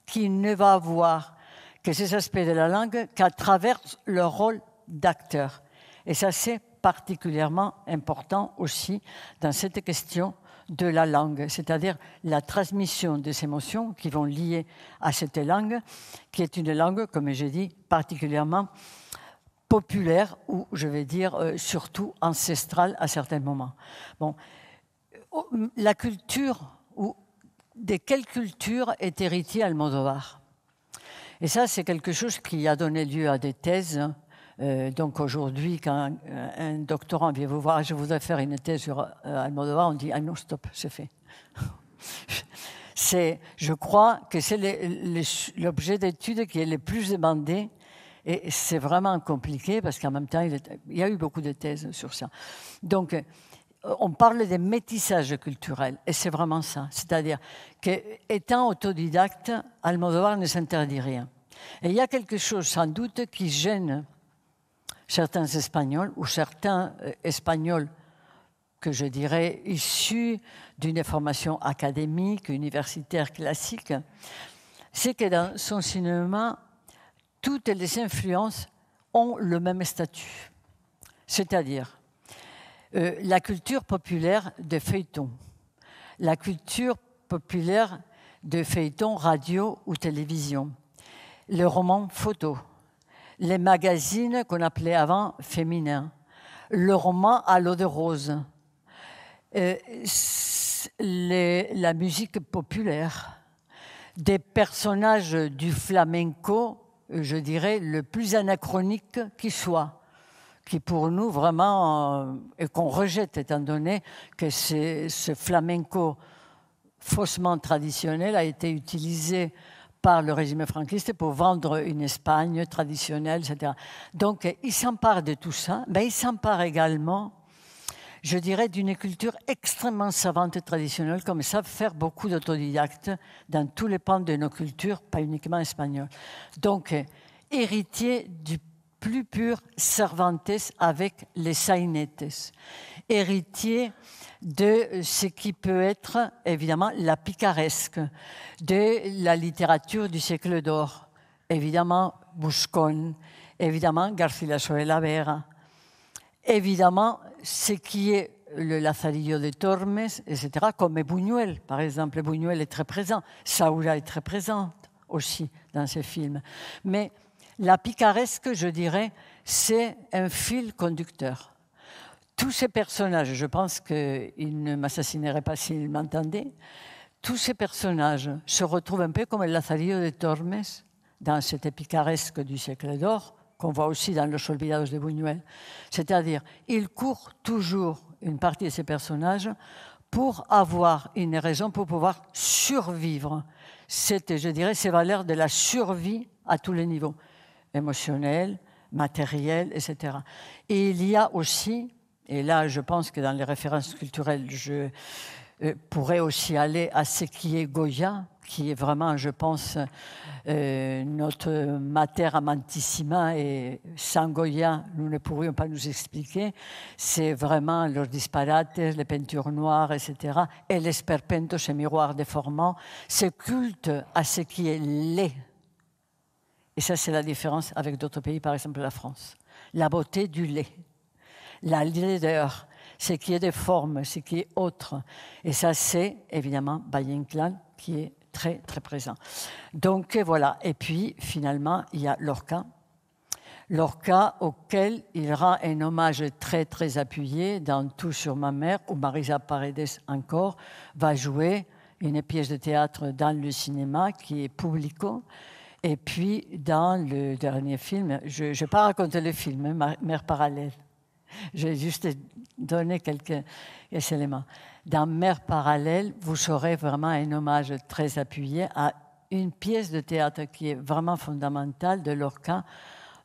qui ne va voir que ces aspects de la langue qu'à travers leur rôle d'acteur. Et ça, c'est particulièrement important aussi dans cette question de la langue, c'est-à-dire la transmission des émotions qui vont lier à cette langue, qui est une langue, comme j'ai dit, particulièrement populaire ou, je vais dire, euh, surtout ancestrale à certains moments. Bon. Euh, la culture, ou de quelle culture est héritier Almodovar Et ça, c'est quelque chose qui a donné lieu à des thèses euh, donc aujourd'hui, quand un, doctorant vient vous voir, je voudrais faire une thèse sur euh, Almodovar, on dit ah non, stop, c'est fait. c'est, je crois que c'est l'objet d'étude qui est le plus demandé. Et c'est vraiment compliqué parce qu'en même temps, il, il, y a eu beaucoup de thèses sur ça. Donc, euh, on parle des métissages culturels, et c'est vraiment ça. C'est-à-dire qu'étant autodidacte, Almodovar ne s'interdit rien. Et il y a quelque chose sans doute qui gêne certains Espagnols ou certains euh, Espagnols que je dirais issus d'une formation académique, universitaire classique, c'est que dans son cinéma, toutes les influences ont le même statut, c'est-à-dire euh, la culture populaire de feuilletons, la culture populaire de feuilletons radio ou télévision, le roman photo, les magazines qu'on appelait avant féminins, le roman à l'eau de rose, euh, la musique populaire, des personnages du flamenco, je dirais, le plus anachronique qui soit qui pour nous vraiment, euh, et qu'on rejette étant donné que ce flamenco faussement traditionnel a été utilisé par le régime franquiste pour vendre une Espagne traditionnelle, etc. Donc il s'empare de tout ça, mais il s'empare également, je dirais, d'une culture extrêmement savante et traditionnelle, comme savent faire beaucoup d'autodidactes dans tous les pans de nos cultures, pas uniquement espagnoles. Donc héritier du plus pur Cervantes avec les sainetes héritier de ce qui peut être évidemment la picaresque, de la littérature du siècle d'or, évidemment Buscon, évidemment García la Vera, évidemment ce qui est le Lazarillo de Tormes, etc., comme Buñuel, par exemple. Buñuel est très présent, Saura est très présente aussi dans ces films. Mais la picaresque, je dirais, c'est un fil conducteur tous ces personnages, je pense qu'ils ne m'assassineraient pas s'ils m'entendaient, tous ces personnages se retrouvent un peu comme el Lazarillo de Tormes dans cet épicaresque du siècle d'or, qu'on voit aussi dans Los Olvidados de Buñuel. C'est-à-dire, il court toujours une partie de ces personnages pour avoir une raison pour pouvoir survivre. C'est, je dirais, ces valeurs de la survie à tous les niveaux, émotionnel, matériel, etc. Et il y a aussi et là, je pense que dans les références culturelles, je euh, pourrais aussi aller à ce qui est Goya, qui est vraiment, je pense, euh, notre mater amantissima, et sans Goya, nous ne pourrions pas nous expliquer. C'est vraiment leurs disparates, les peintures noires, etc., et les sperpentos, ces miroirs déformants, ce culte à ce qui est lait Et ça, c'est la différence avec d'autres pays, par exemple la France. La beauté du lait la leader, ce qui est des formes, ce qui est autre. Et ça, c'est évidemment Bayen qui est très, très présent. Donc euh, voilà. Et puis, finalement, il y a Lorca. Lorca, auquel il rend un hommage très, très appuyé dans Tout sur ma mère, où Marisa Paredes encore va jouer une pièce de théâtre dans le cinéma qui est Publico. Et puis, dans le dernier film, je ne vais pas raconter le film, hein, Mère parallèle vais juste donné quelques éléments. Dans Mère parallèle, vous aurez vraiment un hommage très appuyé à une pièce de théâtre qui est vraiment fondamentale de Lorca,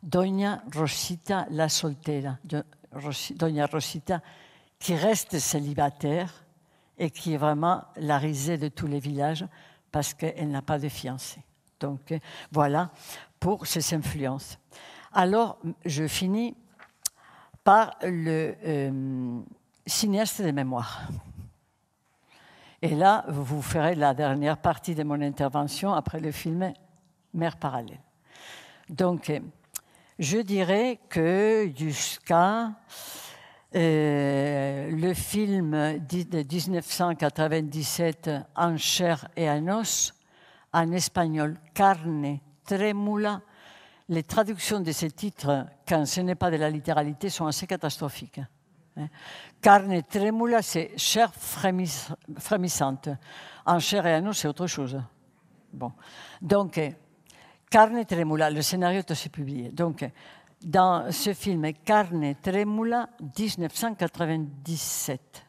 Doña Rosita la Soltera. Doña Rosita qui reste célibataire et qui est vraiment la risée de tous les villages parce qu'elle n'a pas de fiancé. Donc euh, voilà pour ces influences. Alors, je finis par le euh, cinéaste de mémoire. Et là, vous ferez la dernière partie de mon intervention après le film Mère parallèle. Donc, je dirais que jusqu'à euh, le film de 1997, En chair et en os, en espagnol, Carne, Trémula, les traductions de ces titres, quand ce n'est pas de la littéralité, sont assez catastrophiques. Hein. Carne tremula, c'est chair frémissante. En chair et nous c'est autre chose. Bon. Donc, Carne tremula, le scénario est aussi publié. Donc, dans ce film, Carne tremula, 1997.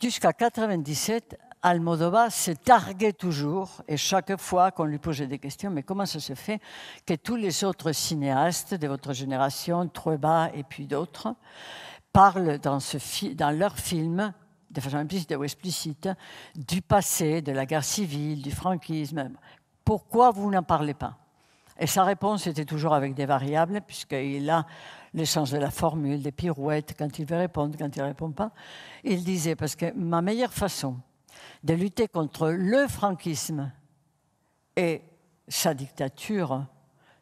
Jusqu'à 1997, Almodova se targuait toujours, et chaque fois qu'on lui posait des questions, mais comment ça se fait que tous les autres cinéastes de votre génération, Trueba et puis d'autres, parlent dans, ce dans leur film, de façon implicite ou explicite, du passé, de la guerre civile, du franquisme. Pourquoi vous n'en parlez pas et sa réponse était toujours avec des variables, puisqu'il a le sens de la formule, des pirouettes, quand il veut répondre, quand il ne répond pas. Il disait, parce que ma meilleure façon de lutter contre le franquisme et sa dictature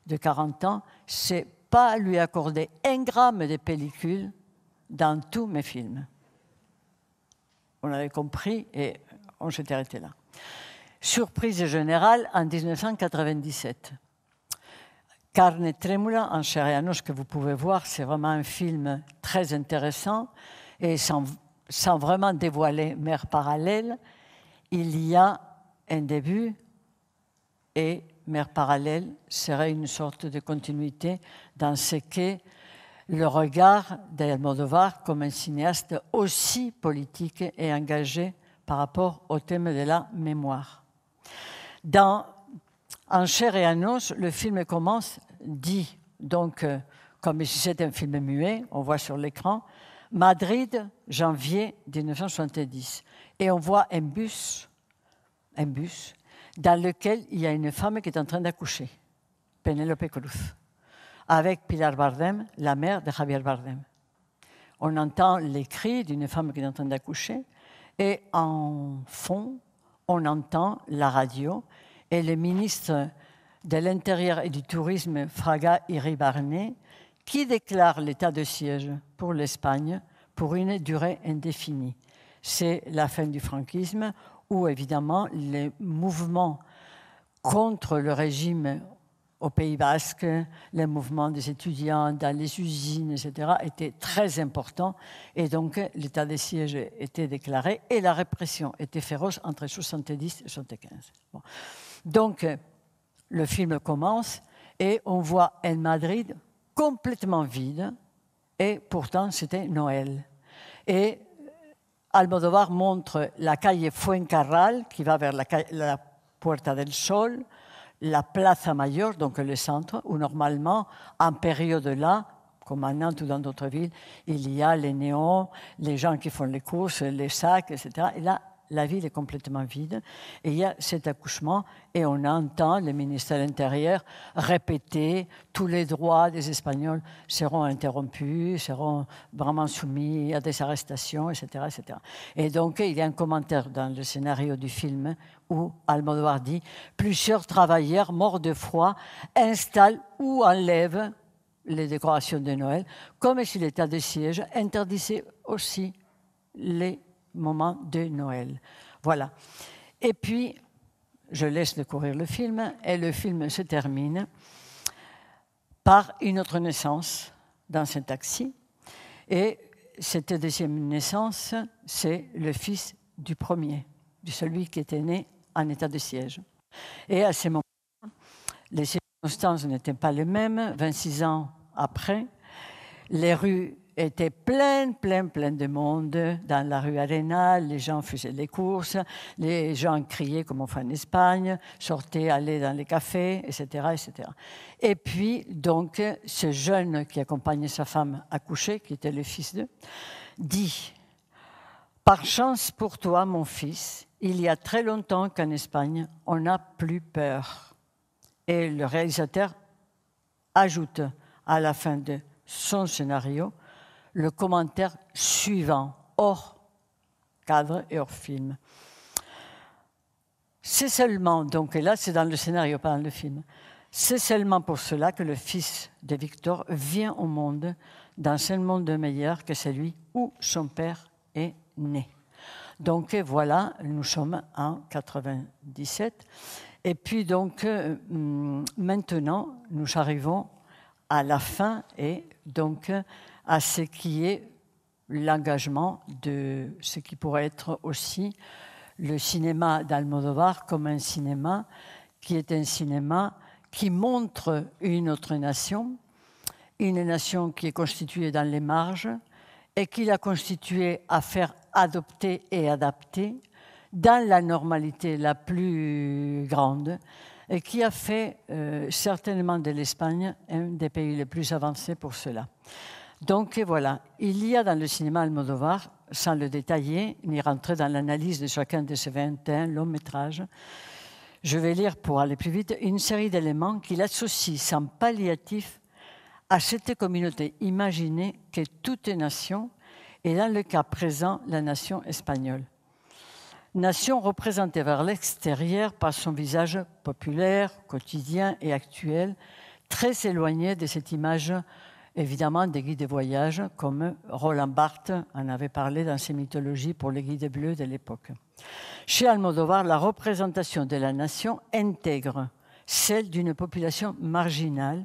de 40 ans, c'est pas lui accorder un gramme de pellicule dans tous mes films. On avait compris et on s'était arrêté là. Surprise générale en 1997. Carne Tremula en ce que vous pouvez voir, c'est vraiment un film très intéressant et sans, sans vraiment dévoiler Mère Parallèle, il y a un début et Mère parallèle serait une sorte de continuité dans ce qu'est le regard d'Almodovar comme un cinéaste aussi politique et engagé par rapport au thème de la mémoire. Dans En chair et en le film commence dit, donc euh, comme si c'était un film muet, on voit sur l'écran, Madrid, janvier 1970 et on voit un bus, un bus, dans lequel il y a une femme qui est en train d'accoucher, Penelope Cruz, avec Pilar Bardem, la mère de Javier Bardem. On entend les cris d'une femme qui est en train d'accoucher, et en fond, on entend la radio, et le ministre de l'Intérieur et du Tourisme, Fraga Iribarne, qui déclare l'état de siège pour l'Espagne pour une durée indéfinie c'est la fin du franquisme, où évidemment les mouvements contre le régime au Pays Basque, les mouvements des étudiants dans les usines, etc., étaient très importants. Et donc, l'état des sièges était déclaré et la répression était féroce entre 1970 et 1975. Donc, le film commence et on voit El Madrid complètement vide, et pourtant c'était Noël. Et Almodovar montre la calle Fuencarral, qui va vers la, Puerta del Sol, la Plaza Mayor, donc le centre, où normalement, en période là, comme maintenant Nantes ou dans d'autres villes, il y a les néons, les gens qui font les courses, les sacs, etc. Et là, la ville est complètement vide. Et il y a cet accouchement et on entend le ministère de l'Intérieur répéter tous les droits des Espagnols seront interrompus, seront vraiment soumis à des arrestations, etc. etc. Et donc il y a un commentaire dans le scénario du film où Almodovar dit plusieurs travailleurs morts de froid installent ou enlèvent les décorations de Noël, comme si l'état de siège interdisait aussi les moment de Noël. Voilà. Et puis, je laisse découvrir courir le film, et le film se termine par une autre naissance dans un taxi. Et cette deuxième naissance, c'est le fils du premier, de celui qui était né en état de siège. Et à ce moment, les circonstances n'étaient pas les mêmes. 26 ans après, les rues était plein, plein, plein de monde dans la rue Arena. Les gens faisaient les courses, les gens criaient comme on fait en Espagne, sortaient, allaient dans les cafés, etc., etc. Et puis, donc, ce jeune qui accompagnait sa femme à coucher, qui était le fils d'eux, dit Par chance pour toi, mon fils, il y a très longtemps qu'en Espagne, on n'a plus peur. Et le réalisateur ajoute à la fin de son scénario le commentaire suivant, hors cadre et hors film. C'est seulement, donc, et là c'est dans le scénario, pas dans le film, c'est seulement pour cela que le fils de Victor vient au monde dans un monde meilleur que celui où son père est né. Donc voilà, nous sommes en 97. Et puis donc euh, hum, maintenant, nous arrivons à la fin et donc à ce qui est l'engagement de ce qui pourrait être aussi le cinéma d'Almodovar comme un cinéma qui est un cinéma qui montre une autre nation, une nation qui est constituée dans les marges et qui l'a constituée à faire adopter et adapter dans la normalité la plus grande et qui a fait euh, certainement de l'Espagne un des pays les plus avancés pour cela. Donc voilà, il y a dans le cinéma Almodovar, sans le détailler, ni rentrer dans l'analyse de chacun de ces 21 longs métrages, je vais lire pour aller plus vite une série d'éléments qu'il associe sans palliatif à cette communauté imaginée que toute nation, et dans le cas présent, la nation espagnole. Nation représentée vers l'extérieur par son visage populaire, quotidien et actuel, très éloigné de cette image évidemment des guides de voyage, comme Roland Barthes en avait parlé dans ses mythologies pour les guides bleus de l'époque. Chez Almodovar, la représentation de la nation intègre celle d'une population marginale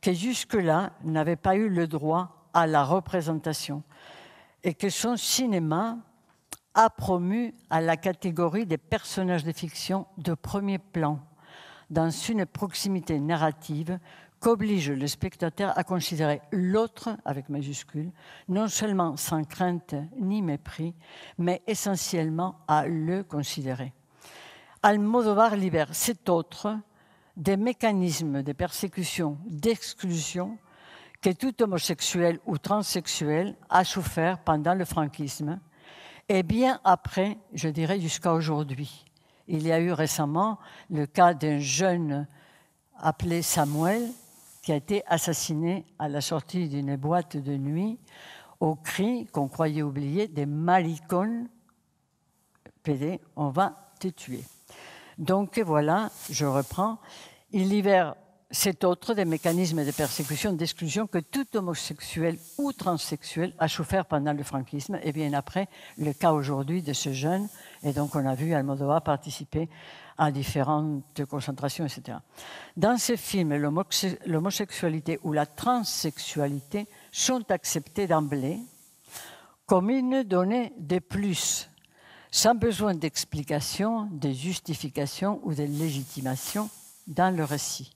qui jusque-là n'avait pas eu le droit à la représentation et que son cinéma a promu à la catégorie des personnages de fiction de premier plan dans une proximité narrative qu'oblige le spectateur à considérer l'autre avec majuscule, non seulement sans crainte ni mépris, mais essentiellement à le considérer. Almodovar libère cet autre des mécanismes de persécution, d'exclusion que tout homosexuel ou transsexuel a souffert pendant le franquisme et bien après, je dirais jusqu'à aujourd'hui. Il y a eu récemment le cas d'un jeune appelé Samuel qui a été assassiné à la sortie d'une boîte de nuit au cri qu'on croyait oublié des malicones PD, on va te tuer. Donc voilà, je reprends. Il libère cet autre des mécanismes de persécution, d'exclusion que tout homosexuel ou transsexuel a souffert pendant le franquisme et bien après le cas aujourd'hui de ce jeune et donc, on a vu Almodovar participer à différentes concentrations, etc. Dans ces films, l'homosexualité ou la transsexualité sont acceptées d'emblée comme une donnée de plus, sans besoin d'explication, de justification ou de légitimation dans le récit.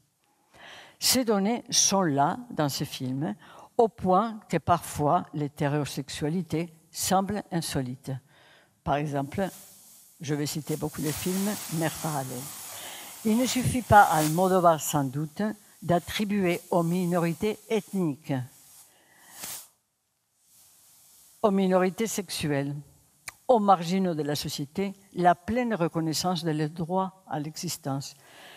Ces données sont là dans ces films au point que parfois l'hétérosexualité semble insolite. Par exemple, je vais citer beaucoup de films, Mère parallèle ». Il ne suffit pas, à Moldova, sans doute, d'attribuer aux minorités ethniques, aux minorités sexuelles, aux marginaux de la société, la pleine reconnaissance de leur droits à l'existence.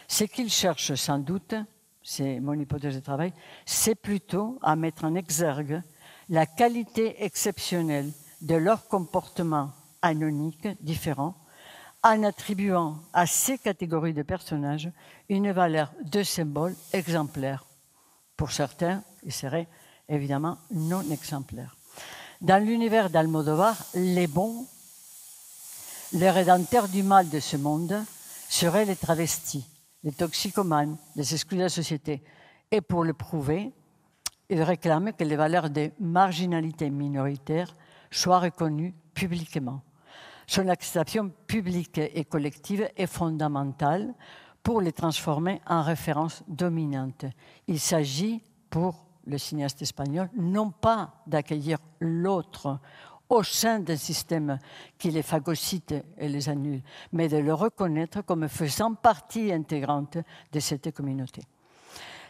Ce qu'ils cherchent sans doute, c'est mon hypothèse de travail, c'est plutôt à mettre en exergue la qualité exceptionnelle de leur comportement anonique différent en attribuant à ces catégories de personnages une valeur de symbole exemplaire. Pour certains, ils seraient évidemment non exemplaires. Dans l'univers d'Almodovar, les bons, les rédempteurs du mal de ce monde, seraient les travestis, les toxicomanes, les exclus de la société. Et pour le prouver, il réclame que les valeurs des marginalités minoritaires soient reconnues publiquement. Son acceptation publique et collective est fondamentale pour les transformer en référence dominante. Il s'agit pour le cinéaste espagnol non pas d'accueillir l'autre au sein d'un système qui les phagocyte et les annule, mais de le reconnaître comme faisant partie intégrante de cette communauté.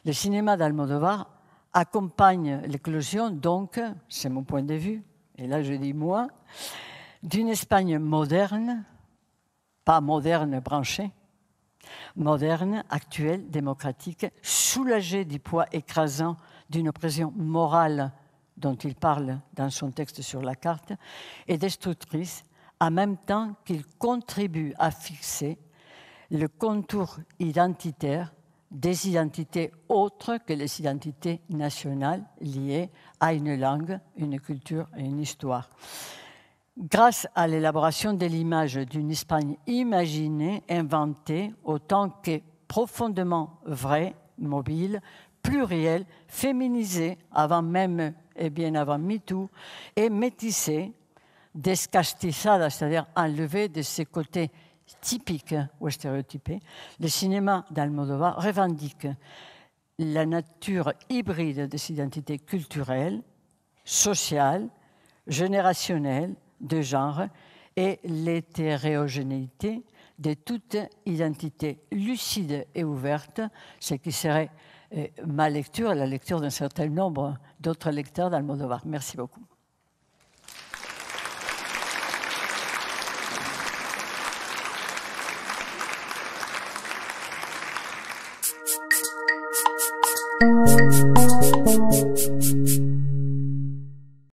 Le cinéma d'Almodovar accompagne l'éclosion, donc, c'est mon point de vue, et là je dis moi, d'une Espagne moderne, pas moderne branchée, moderne, actuelle, démocratique, soulagée du poids écrasant d'une oppression morale dont il parle dans son texte sur la carte, et destructrice, en même temps qu'il contribue à fixer le contour identitaire des identités autres que les identités nationales liées à une langue, une culture et une histoire. Grâce à l'élaboration de l'image d'une Espagne imaginée, inventée, autant que profondément vraie, mobile, plurielle, féminisée, avant même et bien avant MeToo, et métissée, descastizada, c'est-à-dire enlevée de ses côtés typiques ou stéréotypés, le cinéma d'Almodova revendique la nature hybride des identités culturelles, sociales, générationnelles de genre et l'hétérogénéité de toute identité lucide et ouverte, ce qui serait euh, ma lecture et la lecture d'un certain nombre d'autres lecteurs dans le monde d'Almodovar. Merci beaucoup.